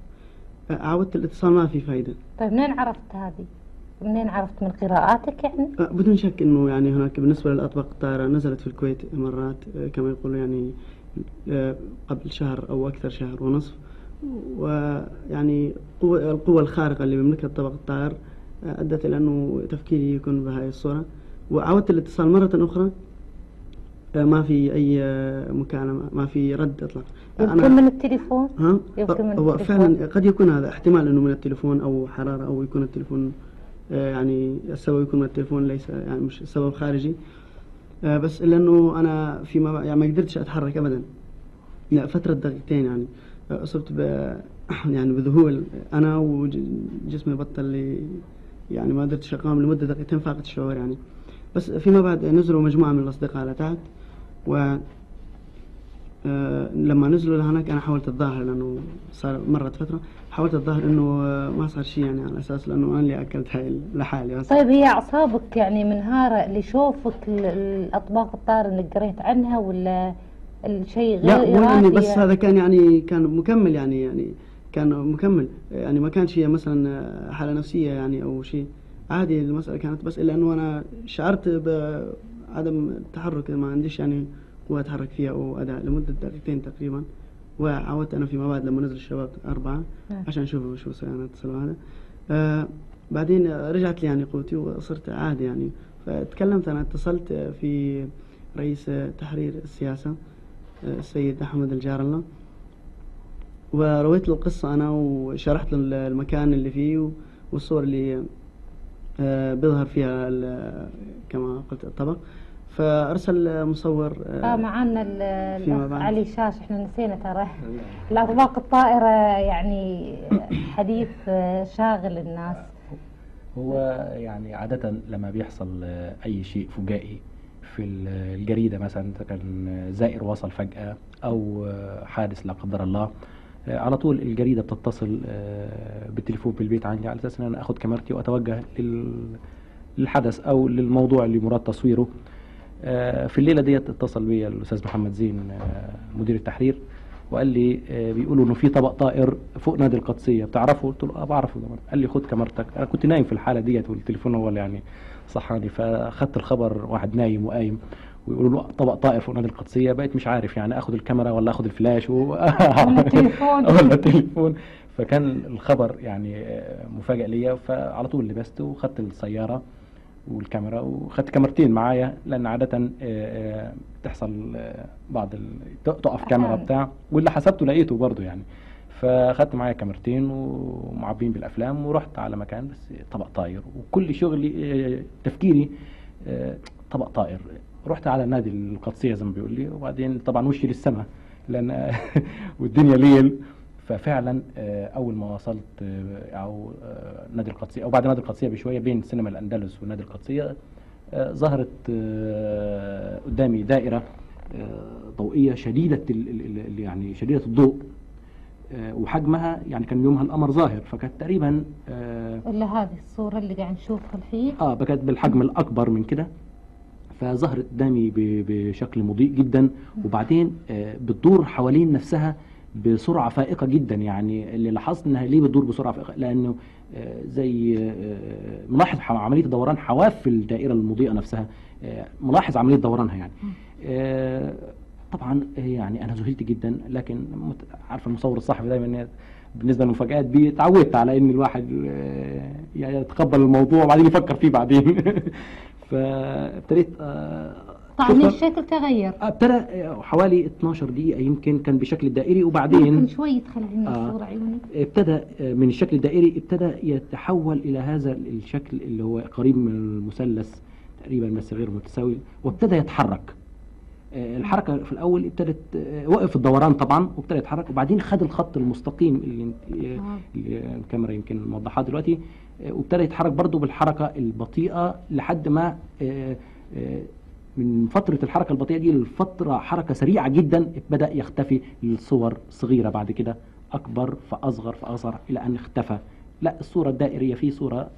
Speaker 4: عاودت الاتصال ما في فائده
Speaker 3: طيب منين عرفت هذه؟ منين عرفت من قراءاتك يعني؟
Speaker 4: أه، بدون شك انه يعني هناك بالنسبه للاطباق الطائره نزلت في الكويت مرات أه، كما يقولوا يعني أه، قبل شهر او اكثر شهر ونصف ويعني القوة الخارقة اللي بيملكها الطبق الطائر آه، أدت إلى أنه تفكيري يكون بهذه الصورة وعاودت الاتصال مرة أخرى آه، ما في أي آه، مكالمة ما في رد إطلاق يمكن من
Speaker 3: التليفون؟ ها؟ يمكن من هو فعلا
Speaker 4: قد يكون هذا احتمال أنه من التليفون أو حرارة أو يكون التليفون يعني السبب يكون من التليفون ليس يعني مش سبب خارجي بس إلا أنه أنا فيما يعني ما قدرتش أتحرك أبدا فترة دقيقتين يعني اصبت ب يعني بذهول انا وجسمي بطل يعني ما قدرت اقام لمده دقيقتين فاقت الشعور يعني بس فيما بعد نزلوا مجموعه من الاصدقاء لتحت و آه، لما نزلوا لهناك انا حاولت اتظاهر لانه صار مرت فتره حاولت اتظاهر انه ما صار شيء يعني على اساس لانه انا اللي اكلت هاي لحالي طيب
Speaker 3: هي اعصابك يعني منهاره لشوفك الاطباق الطار اللي قريت عنها ولا الشيء غير لا يعني بس هذا
Speaker 4: كان يعني كان مكمل يعني يعني كان مكمل يعني ما كانش هي مثلا حاله نفسيه يعني او شيء عادي المساله كانت بس الا انه انا شعرت بعدم التحرك ما عنديش يعني قوه اتحرك فيها او اداء لمده دقيقتين تقريبا وعودت انا فيما بعد لما نزل الشباب اربعه نعم. عشان اشوف شو انا يعني اتصل هذا آه بعدين رجعت لي يعني قوتي وصرت عادي يعني فتكلمت انا اتصلت في رئيس تحرير السياسه السيد أحمد الجار الله ورويت له القصة أنا وشرحت له المكان اللي فيه والصور اللي آه، بيظهر فيها كما قلت الطبق فارسل مصور
Speaker 7: اه, آه،
Speaker 3: معنا علي شاش احنا نسينا ترى الاطباق الطائره يعني حديث آه، شاغل الناس
Speaker 7: هو
Speaker 2: يعني عاده لما بيحصل اي شيء فجائي في الجريده مثلا كان زائر وصل فجاه او حادث لا قدر الله آه، على طول الجريده بتتصل آه، بالتليفون في البيت عندي على اساس ان انا اخد كاميرتي واتوجه للحدث او للموضوع اللي مراد تصويره آه، في الليله ديت اتصل بيا الاستاذ محمد زين مدير التحرير وقال لي بيقولوا انه في طبق طائر فوق نادي القدسيه بتعرفه؟ قلت له اه بعرفه قال لي خد كاميرتك انا كنت نايم في الحاله ديت والتليفون هو اللي يعني صحاني فاخذت الخبر واحد نايم وقايم ويقولوا له طبق طائر فوق نادي القدسيه بقيت مش عارف يعني اخذ الكاميرا ولا اخذ الفلاش و... ولا التليفون ولا فكان الخبر يعني مفاجئ ليا فعلى طول لبست وخدت السياره والكاميرا وخدت كاميرتين معايا لان عاده آه، آه، تحصل آه، بعض تقف كاميرا بتاع واللي حسبته لقيته برضه يعني فاخدت معايا كاميرتين ومعبين بالافلام ورحت على مكان بس طبق طاير وكل شغلي آه، تفكيري آه، طبق طائر رحت على نادي القدسيه زي ما بيقول لي وبعدين طبعا وشي للسماء لان والدنيا ليل ففعلا آه، اول ما وصلت او نادي القدسيه او بعد نادي القدسيه بشويه بين سينما الاندلس ونادي القدسيه ظهرت قدامي دائره ضوئيه شديده يعني شديده الضوء آه، وحجمها يعني كان يومها القمر ظاهر فكانت تقريبا آه،
Speaker 3: اللي هذه الصوره اللي قاعد نشوفها الحين
Speaker 2: اه كانت بالحجم الاكبر من كده فظهرت قدامي بشكل مضيء جدا وبعدين آه، بتدور حوالين نفسها بسرعه فائقه جدا يعني اللي لاحظت انها ليه بتدور بسرعه فائقه لانه زي ملاحظ عمليه دوران حواف الدائره المضيئه نفسها ملاحظ عمليه دورانها يعني طبعا إيه، يعني انا ذهلت جدا لكن عارف المصور الصحفي دايما بالنسبه للمفاجات بيتعودت على ان الواحد آه، يعني يتقبل الموضوع وبعدين يفكر فيه بعدين فابتديت آه، طعم الشكل تغير آه، ابتدى حوالي 12 دقيقه يمكن كان بشكل دائري وبعدين ممكن
Speaker 3: شويه خلعين الصوره عيوني
Speaker 2: ابتدى من الشكل الدائري ابتدى يتحول الى هذا الشكل اللي هو قريب من المثلث تقريبا بس غير متساوي وابتدى يتحرك آه، الحركه في الاول ابتدت آه، وقف الدوران طبعا وابتدى يتحرك وبعدين خد الخط المستقيم اللي, آه. اللي الكاميرا يمكن موضحاه دلوقتي وابتدى يتحرك برضو بالحركه البطيئه لحد ما من فترة الحركة البطيئة دي لفترة حركة سريعة جدا بدأ يختفي لصور صغيرة بعد كده أكبر فأصغر فأصغر إلى أن اختفى لا الصورة الدائرية في صورة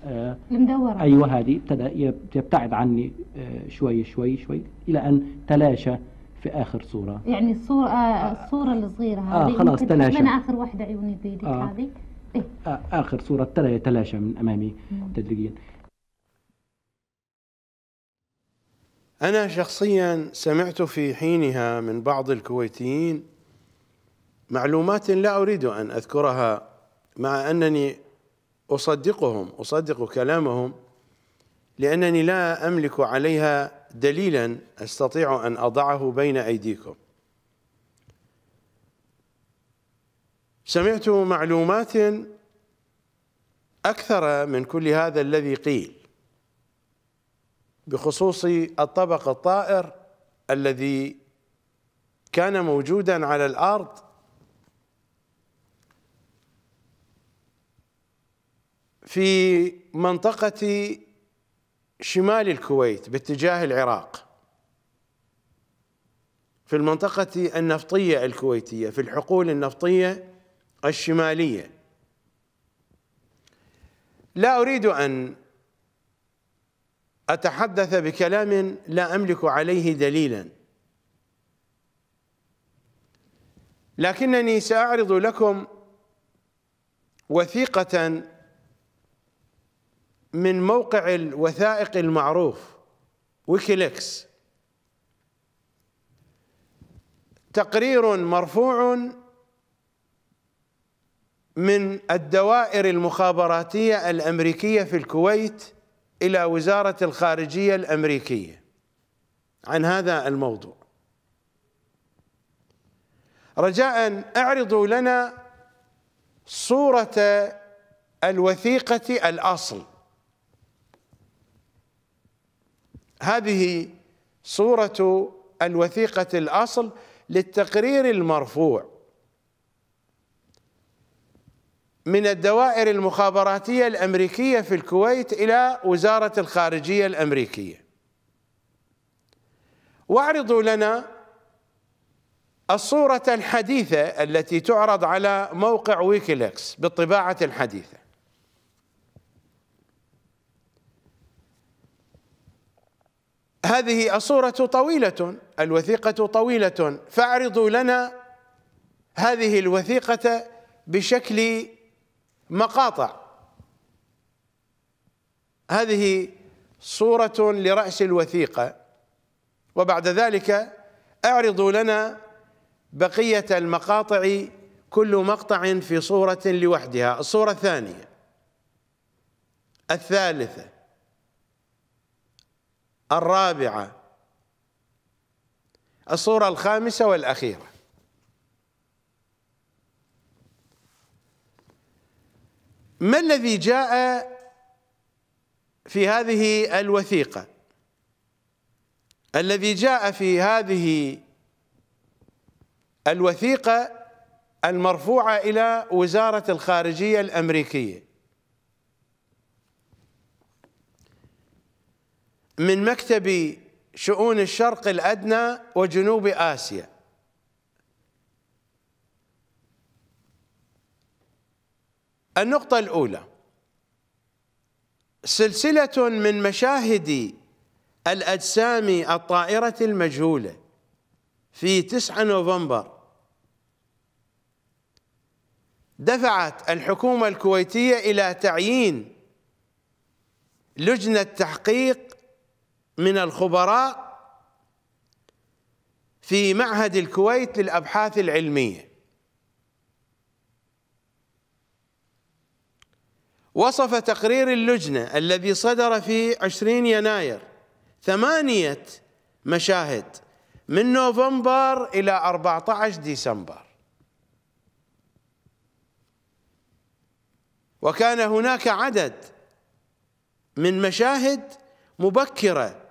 Speaker 3: المدورة آه، أيوة
Speaker 2: هذه ابتدى يبتعد عني آه، شوي شوي شوي إلى أن تلاشى في آخر صورة
Speaker 3: يعني الصورة آه، الصورة الصغيرة هذه آه خلاص تلاشى أنا آخر واحدة عيوني
Speaker 2: بيدك آه هذه إيه؟ آه آخر صورة تلاشى من أمامي تدريجيا
Speaker 1: أنا شخصيا سمعت في حينها من بعض الكويتيين معلومات لا أريد أن أذكرها مع أنني أصدقهم أصدق كلامهم لأنني لا أملك عليها دليلا أستطيع أن أضعه بين أيديكم سمعت معلومات أكثر من كل هذا الذي قيل بخصوص الطبق الطائر الذي كان موجودا على الأرض في منطقة شمال الكويت باتجاه العراق في المنطقة النفطية الكويتية في الحقول النفطية الشمالية لا أريد أن أتحدث بكلام لا أملك عليه دليلا لكنني سأعرض لكم وثيقة من موقع الوثائق المعروف ويكيليكس تقرير مرفوع من الدوائر المخابراتية الأمريكية في الكويت إلى وزارة الخارجية الأمريكية عن هذا الموضوع رجاء اعرضوا لنا صورة الوثيقة الأصل هذه صورة الوثيقة الأصل للتقرير المرفوع من الدوائر المخابراتية الأمريكية في الكويت إلى وزارة الخارجية الأمريكية واعرضوا لنا الصورة الحديثة التي تعرض على موقع ويكيليكس بالطباعة الحديثة هذه الصورة طويلة الوثيقة طويلة فاعرضوا لنا هذه الوثيقة بشكل مقاطع هذه صورة لرأس الوثيقة وبعد ذلك اعرضوا لنا بقية المقاطع كل مقطع في صورة لوحدها الصورة الثانية الثالثة الرابعة الصورة الخامسة والأخيرة ما الذي جاء في هذه الوثيقة الذي جاء في هذه الوثيقة المرفوعة إلى وزارة الخارجية الأمريكية من مكتب شؤون الشرق الأدنى وجنوب آسيا النقطة الأولى سلسلة من مشاهد الأجسام الطائرة المجهولة في 9 نوفمبر دفعت الحكومة الكويتية إلى تعيين لجنة تحقيق من الخبراء في معهد الكويت للأبحاث العلمية وصف تقرير اللجنة الذي صدر في 20 يناير ثمانية مشاهد من نوفمبر إلى 14 ديسمبر وكان هناك عدد من مشاهد مبكره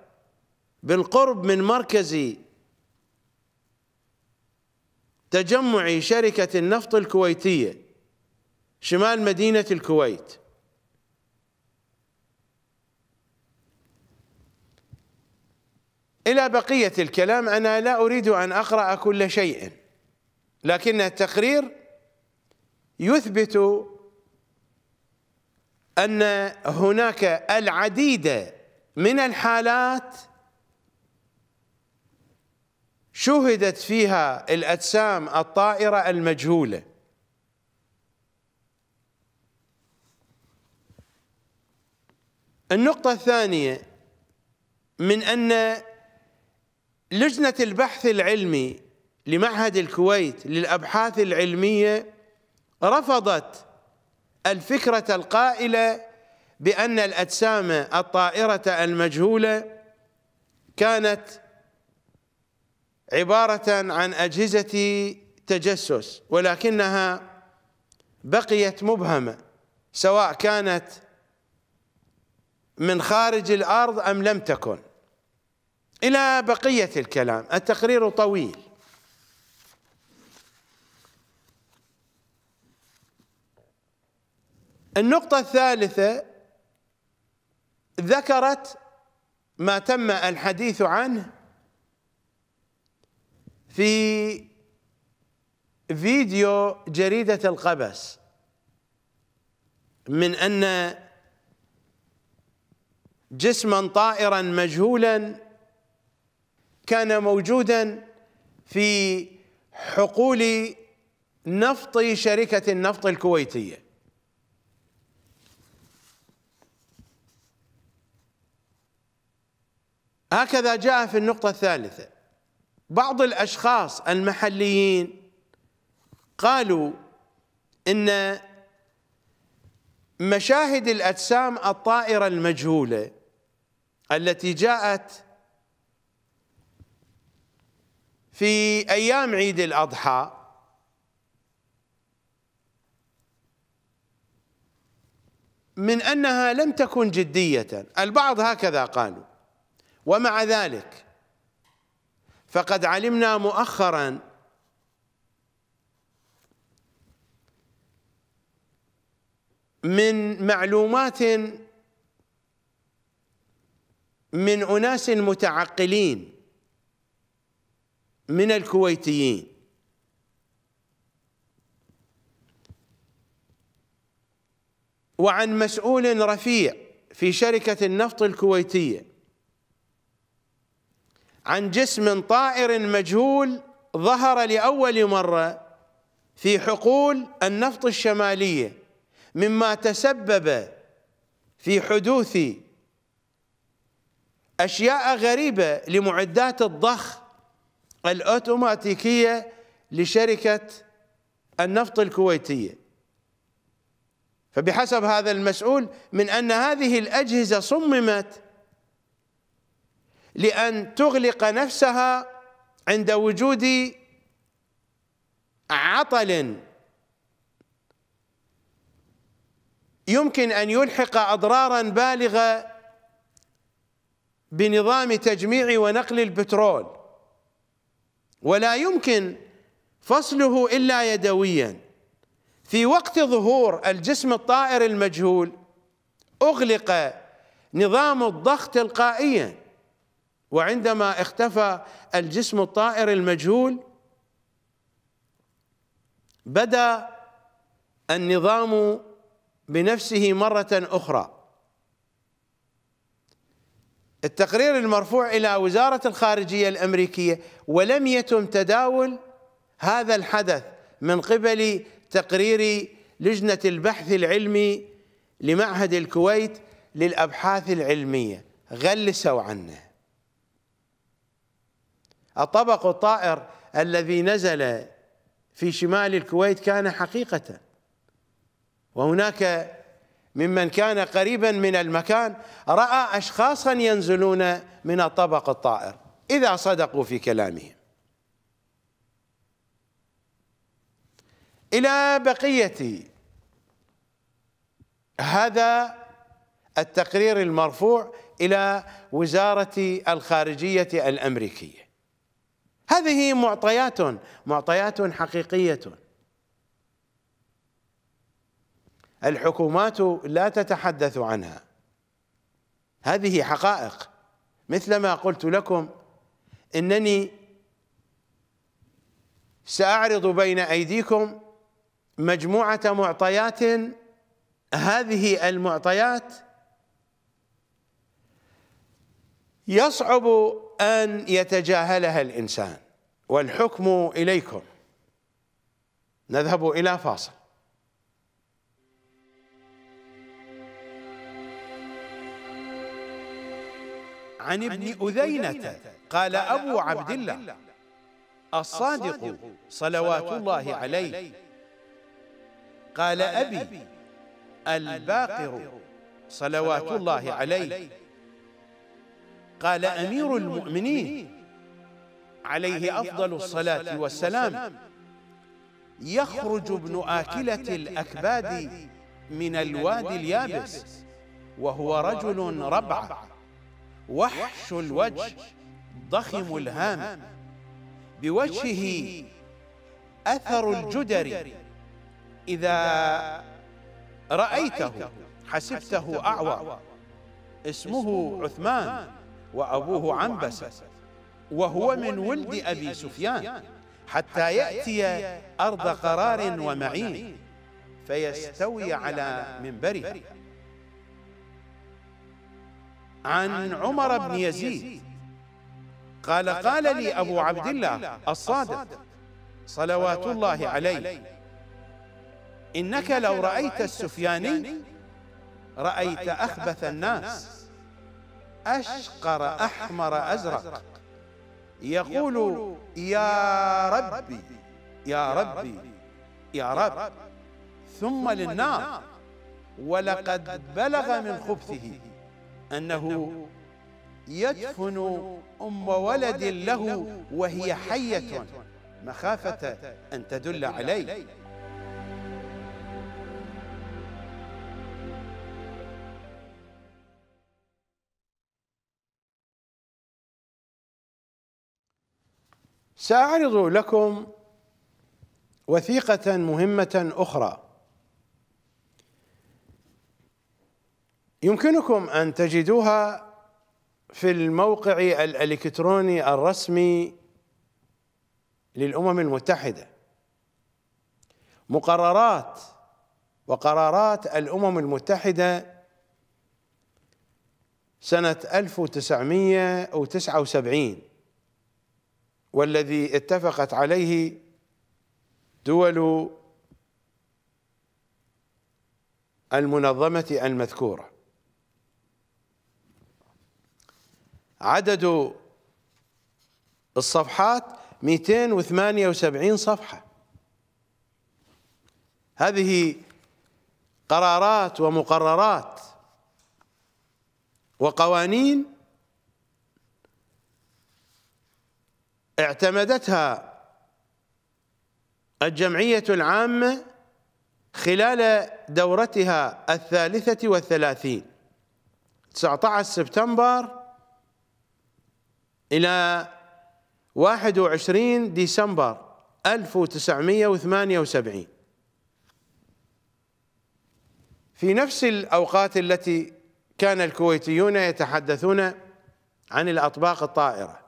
Speaker 1: بالقرب من مركز تجمع شركة النفط الكويتية شمال مدينة الكويت إلى بقية الكلام أنا لا أريد أن أقرأ كل شيء لكن التقرير يثبت أن هناك العديد من الحالات شوهدت فيها الأجسام الطائرة المجهولة النقطة الثانية من أن لجنة البحث العلمي لمعهد الكويت للأبحاث العلمية رفضت الفكرة القائلة بأن الأجسام الطائرة المجهولة كانت عبارة عن أجهزة تجسس ولكنها بقيت مبهمة سواء كانت من خارج الأرض أم لم تكن إلى بقية الكلام التقرير طويل النقطة الثالثة ذكرت ما تم الحديث عنه في فيديو جريدة القبس من أن جسما طائرا مجهولا كان موجودا في حقول نفط شركة النفط الكويتية هكذا جاء في النقطة الثالثة بعض الاشخاص المحليين قالوا ان مشاهد الاجسام الطائره المجهوله التي جاءت في ايام عيد الاضحى من انها لم تكن جديه البعض هكذا قالوا ومع ذلك فقد علمنا مؤخرا من معلومات من أناس متعقلين من الكويتيين وعن مسؤول رفيع في شركة النفط الكويتية عن جسم طائر مجهول ظهر لأول مرة في حقول النفط الشمالية مما تسبب في حدوث أشياء غريبة لمعدات الضخ الأوتوماتيكية لشركة النفط الكويتية فبحسب هذا المسؤول من أن هذه الأجهزة صممت لأن تغلق نفسها عند وجود عطل يمكن أن يلحق أضرارا بالغة بنظام تجميع ونقل البترول ولا يمكن فصله إلا يدويا في وقت ظهور الجسم الطائر المجهول أغلق نظام الضغط تلقائياً وعندما اختفى الجسم الطائر المجهول بدا النظام بنفسه مرة أخرى التقرير المرفوع إلى وزارة الخارجية الأمريكية ولم يتم تداول هذا الحدث من قبل تقرير لجنة البحث العلمي لمعهد الكويت للأبحاث العلمية غلسوا عنه الطبق الطائر الذي نزل في شمال الكويت كان حقيقة وهناك ممن كان قريبا من المكان رأى أشخاصا ينزلون من الطبق الطائر إذا صدقوا في كلامهم إلى بقية هذا التقرير المرفوع إلى وزارة الخارجية الأمريكية هذه معطيات معطيات حقيقية الحكومات لا تتحدث عنها هذه حقائق مثل ما قلت لكم انني ساعرض بين ايديكم مجموعه معطيات هذه المعطيات يصعب ان يتجاهلها الانسان والحكم إليكم نذهب إلى فاصل عن ابن أذينة قال أبو عبد الله الصادق صلوات الله عليه قال أبي الباقر صلوات الله عليه قال أمير المؤمنين عليه أفضل الصلاة والسلام يخرج ابن آكلة الأكباد من الوادي اليابس وهو رجل ربع وحش الوجه ضخم الهام بوجهه أثر الجدر إذا رأيته حسبته أعور اسمه عثمان وأبوه عنبسة وهو من ولد أبي سفيان حتى يأتي أرض قرار ومعين فيستوي على منبره عن عمر بن يزيد قال قال لي أبو عبد الله الصادق صلوات الله عليه إنك لو رأيت السفياني رأيت أخبث الناس أشقر أحمر أزرق يقول يا ربي يا ربي يا رب ثم للنار ولقد بلغ من خبثه أنه يدفن أم ولد له وهي حية مخافة أن تدل عليه ساعرض لكم وثيقه مهمه اخرى يمكنكم ان تجدوها في الموقع الالكتروني الرسمي للامم المتحده مقررات وقرارات الامم المتحده سنه 1979 والذي اتفقت عليه دول المنظمة المذكورة عدد الصفحات 278 صفحة هذه قرارات ومقررات وقوانين اعتمدتها الجمعية العامة خلال دورتها الثالثة والثلاثين 19 سبتمبر إلى 21 ديسمبر 1978 في نفس الأوقات التي كان الكويتيون يتحدثون عن الأطباق الطائرة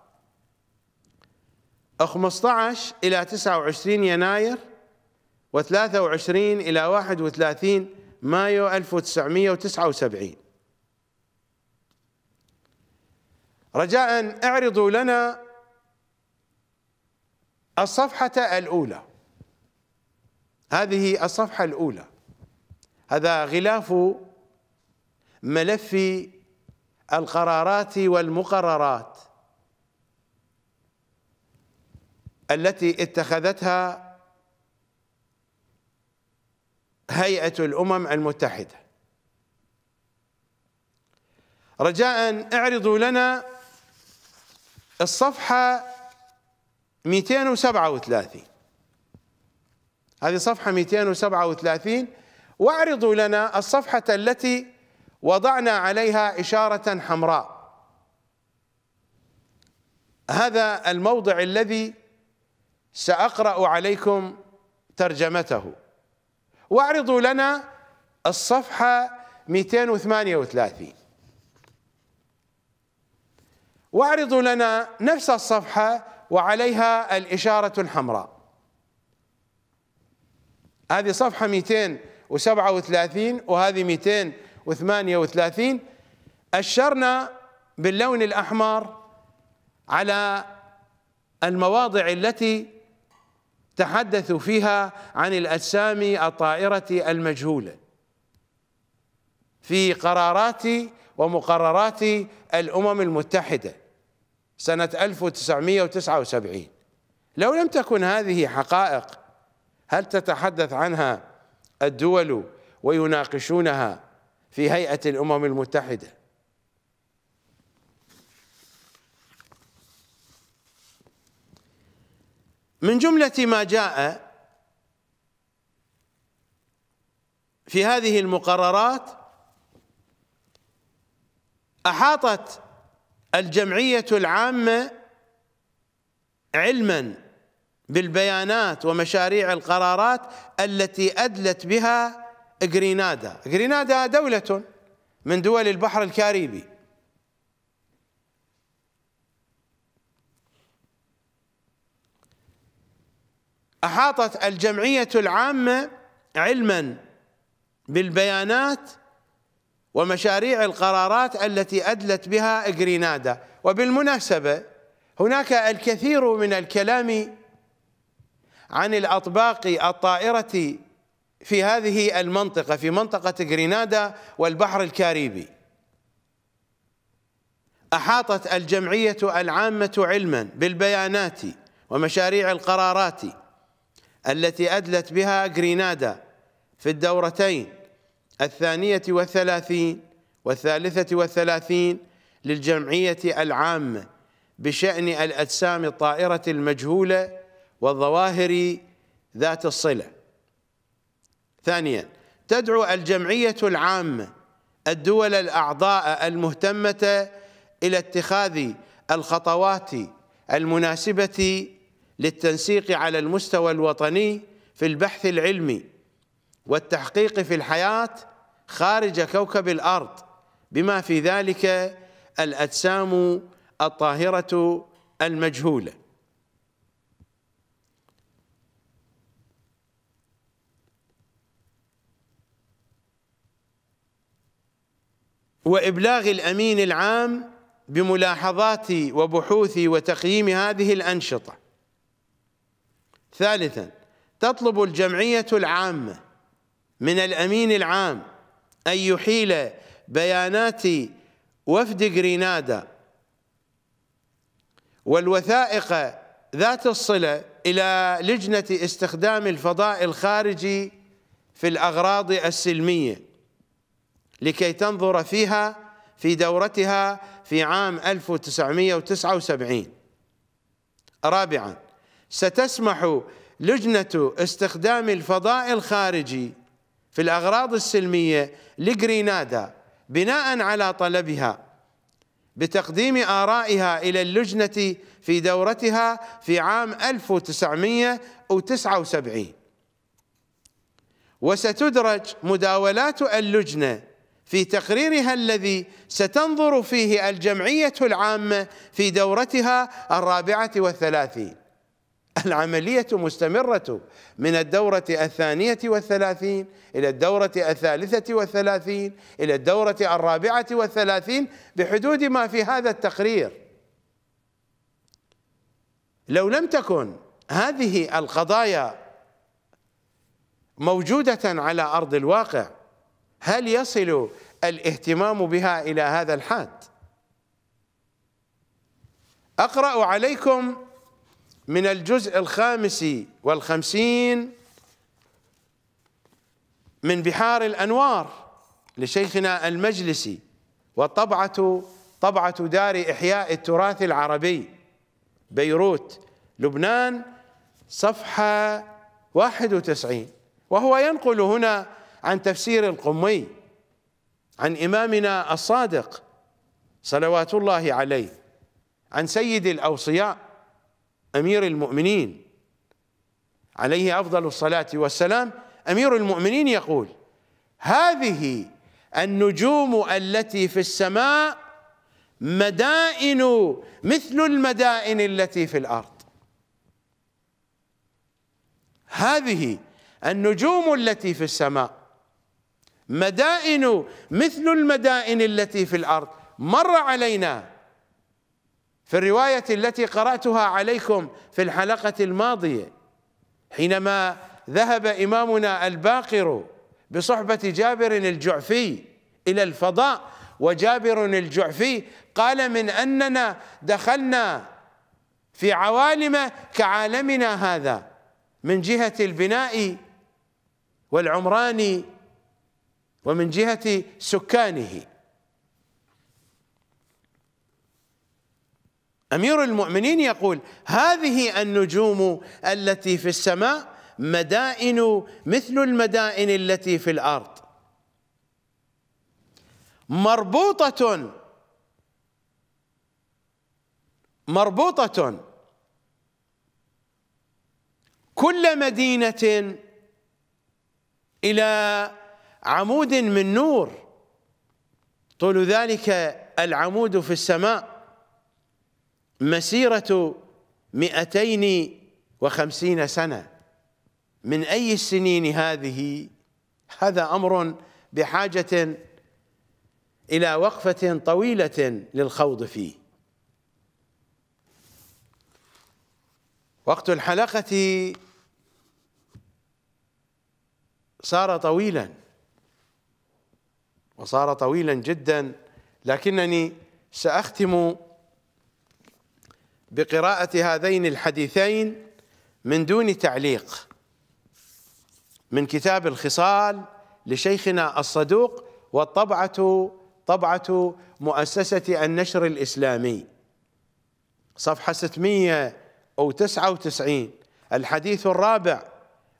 Speaker 1: 15 إلى 29 يناير و23 إلى 31 مايو 1979 رجاء اعرضوا لنا الصفحة الأولى هذه الصفحة الأولى هذا غلاف ملف القرارات والمقررات التي اتخذتها هيئة الأمم المتحدة رجاء اعرضوا لنا الصفحة 237 هذه صفحة 237 واعرضوا لنا الصفحة التي وضعنا عليها إشارة حمراء هذا الموضع الذي سأقرأ عليكم ترجمته واعرضوا لنا الصفحة 238 واعرضوا لنا نفس الصفحة وعليها الإشارة الحمراء هذه صفحة 237 وهذه 238 أشرنا باللون الأحمر على المواضع التي تحدثوا فيها عن الأجسام الطائرة المجهولة في قرارات ومقررات الأمم المتحدة سنة 1979 لو لم تكن هذه حقائق هل تتحدث عنها الدول ويناقشونها في هيئة الأمم المتحدة من جملة ما جاء في هذه المقررات أحاطت الجمعية العامة علما بالبيانات ومشاريع القرارات التي أدلت بها غرينادا غرينادا دولة من دول البحر الكاريبي أحاطت الجمعية العامة علما بالبيانات ومشاريع القرارات التي أدلت بها غرينادا وبالمناسبة هناك الكثير من الكلام عن الأطباق الطائرة في هذه المنطقة في منطقة غرينادا والبحر الكاريبي أحاطت الجمعية العامة علما بالبيانات ومشاريع القرارات التي أدلت بها غرينادا في الدورتين الثانية والثلاثين والثالثة والثلاثين للجمعية العامة بشأن الأجسام الطائرة المجهولة والظواهر ذات الصلة ثانيا تدعو الجمعية العامة الدول الأعضاء المهتمة إلى اتخاذ الخطوات المناسبة للتنسيق على المستوى الوطني في البحث العلمي والتحقيق في الحياة خارج كوكب الأرض بما في ذلك الأجسام الطاهرة المجهولة وإبلاغ الأمين العام بملاحظات وبحوث وتقييم هذه الأنشطة ثالثا تطلب الجمعية العامة من الأمين العام أن يحيل بيانات وفد غرينادا والوثائق ذات الصلة إلى لجنة استخدام الفضاء الخارجي في الأغراض السلمية لكي تنظر فيها في دورتها في عام 1979 رابعاً ستسمح لجنة استخدام الفضاء الخارجي في الأغراض السلمية لجرينادا بناء على طلبها بتقديم آرائها إلى اللجنة في دورتها في عام 1979 وستدرج مداولات اللجنة في تقريرها الذي ستنظر فيه الجمعية العامة في دورتها الرابعة والثلاثين العملية مستمرة من الدورة الثانية والثلاثين إلى الدورة الثالثة والثلاثين إلى الدورة الرابعة والثلاثين بحدود ما في هذا التقرير لو لم تكن هذه القضايا موجودة على أرض الواقع هل يصل الاهتمام بها إلى هذا الحد؟ أقرأ عليكم من الجزء الخامس والخمسين من بحار الأنوار لشيخنا المجلسي والطبعة طبعة دار إحياء التراث العربي بيروت لبنان صفحة 91 وهو ينقل هنا عن تفسير القمي عن إمامنا الصادق صلوات الله عليه عن سيد الأوصياء أمير المؤمنين عليه أفضل الصلاة والسلام أمير المؤمنين يقول هذه النجوم التي في السماء مدائن مثل المدائن التي في الأرض هذه النجوم التي في السماء مدائن مثل المدائن التي في الأرض مر علينا في الرواية التي قرأتها عليكم في الحلقة الماضية حينما ذهب إمامنا الباقر بصحبة جابر الجعفي إلى الفضاء وجابر الجعفي قال من أننا دخلنا في عوالم كعالمنا هذا من جهة البناء والعمران ومن جهة سكانه امير المؤمنين يقول هذه النجوم التي في السماء مدائن مثل المدائن التي في الارض مربوطه مربوطه كل مدينه الى عمود من نور طول ذلك العمود في السماء مسيرة مئتين وخمسين سنة من أي السنين هذه هذا أمر بحاجة إلى وقفة طويلة للخوض فيه وقت الحلقة صار طويلا وصار طويلا جدا لكنني سأختم بقراءة هذين الحديثين من دون تعليق من كتاب الخصال لشيخنا الصدوق والطبعة طبعة مؤسسة النشر الإسلامي صفحة 699 الحديث الرابع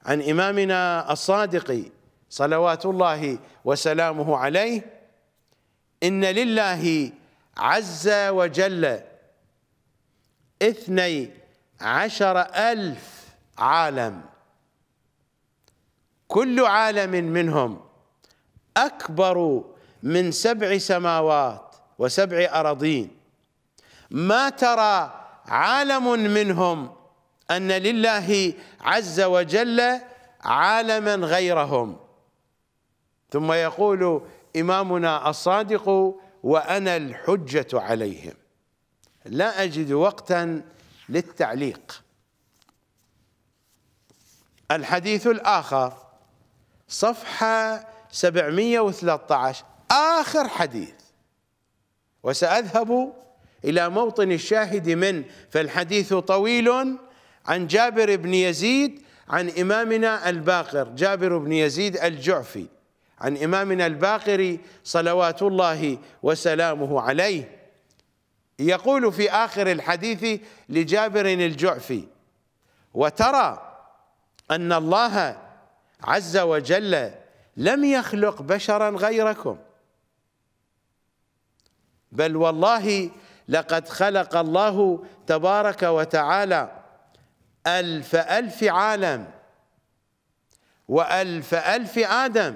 Speaker 1: عن إمامنا الصادق صلوات الله وسلامه عليه إن لله عز وجل اثني عشر ألف عالم كل عالم منهم أكبر من سبع سماوات وسبع أراضين ما ترى عالم منهم أن لله عز وجل عالما غيرهم ثم يقول إمامنا الصادق وأنا الحجة عليهم لا أجد وقتا للتعليق الحديث الآخر صفحة 713 آخر حديث وسأذهب إلى موطن الشاهد من فالحديث طويل عن جابر بن يزيد عن إمامنا الباقر جابر بن يزيد الجعفي عن إمامنا الباقر صلوات الله وسلامه عليه يقول في آخر الحديث لجابر الجعفي وترى أن الله عز وجل لم يخلق بشرا غيركم بل والله لقد خلق الله تبارك وتعالى ألف ألف عالم وألف ألف آدم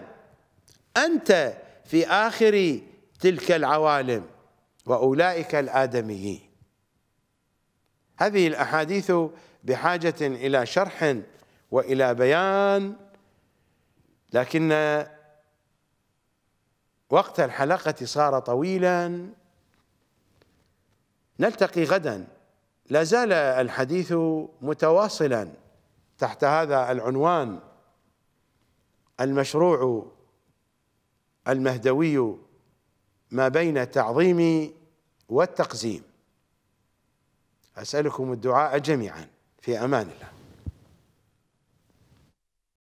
Speaker 1: أنت في آخر تلك العوالم وأولئك الآدميين هذه الأحاديث بحاجة إلى شرح وإلى بيان لكن وقت الحلقة صار طويلا نلتقي غدا لا زال الحديث متواصلا تحت هذا العنوان المشروع المهدوي ما بين التعظيم والتقزيم أسألكم الدعاء جميعا في أمان الله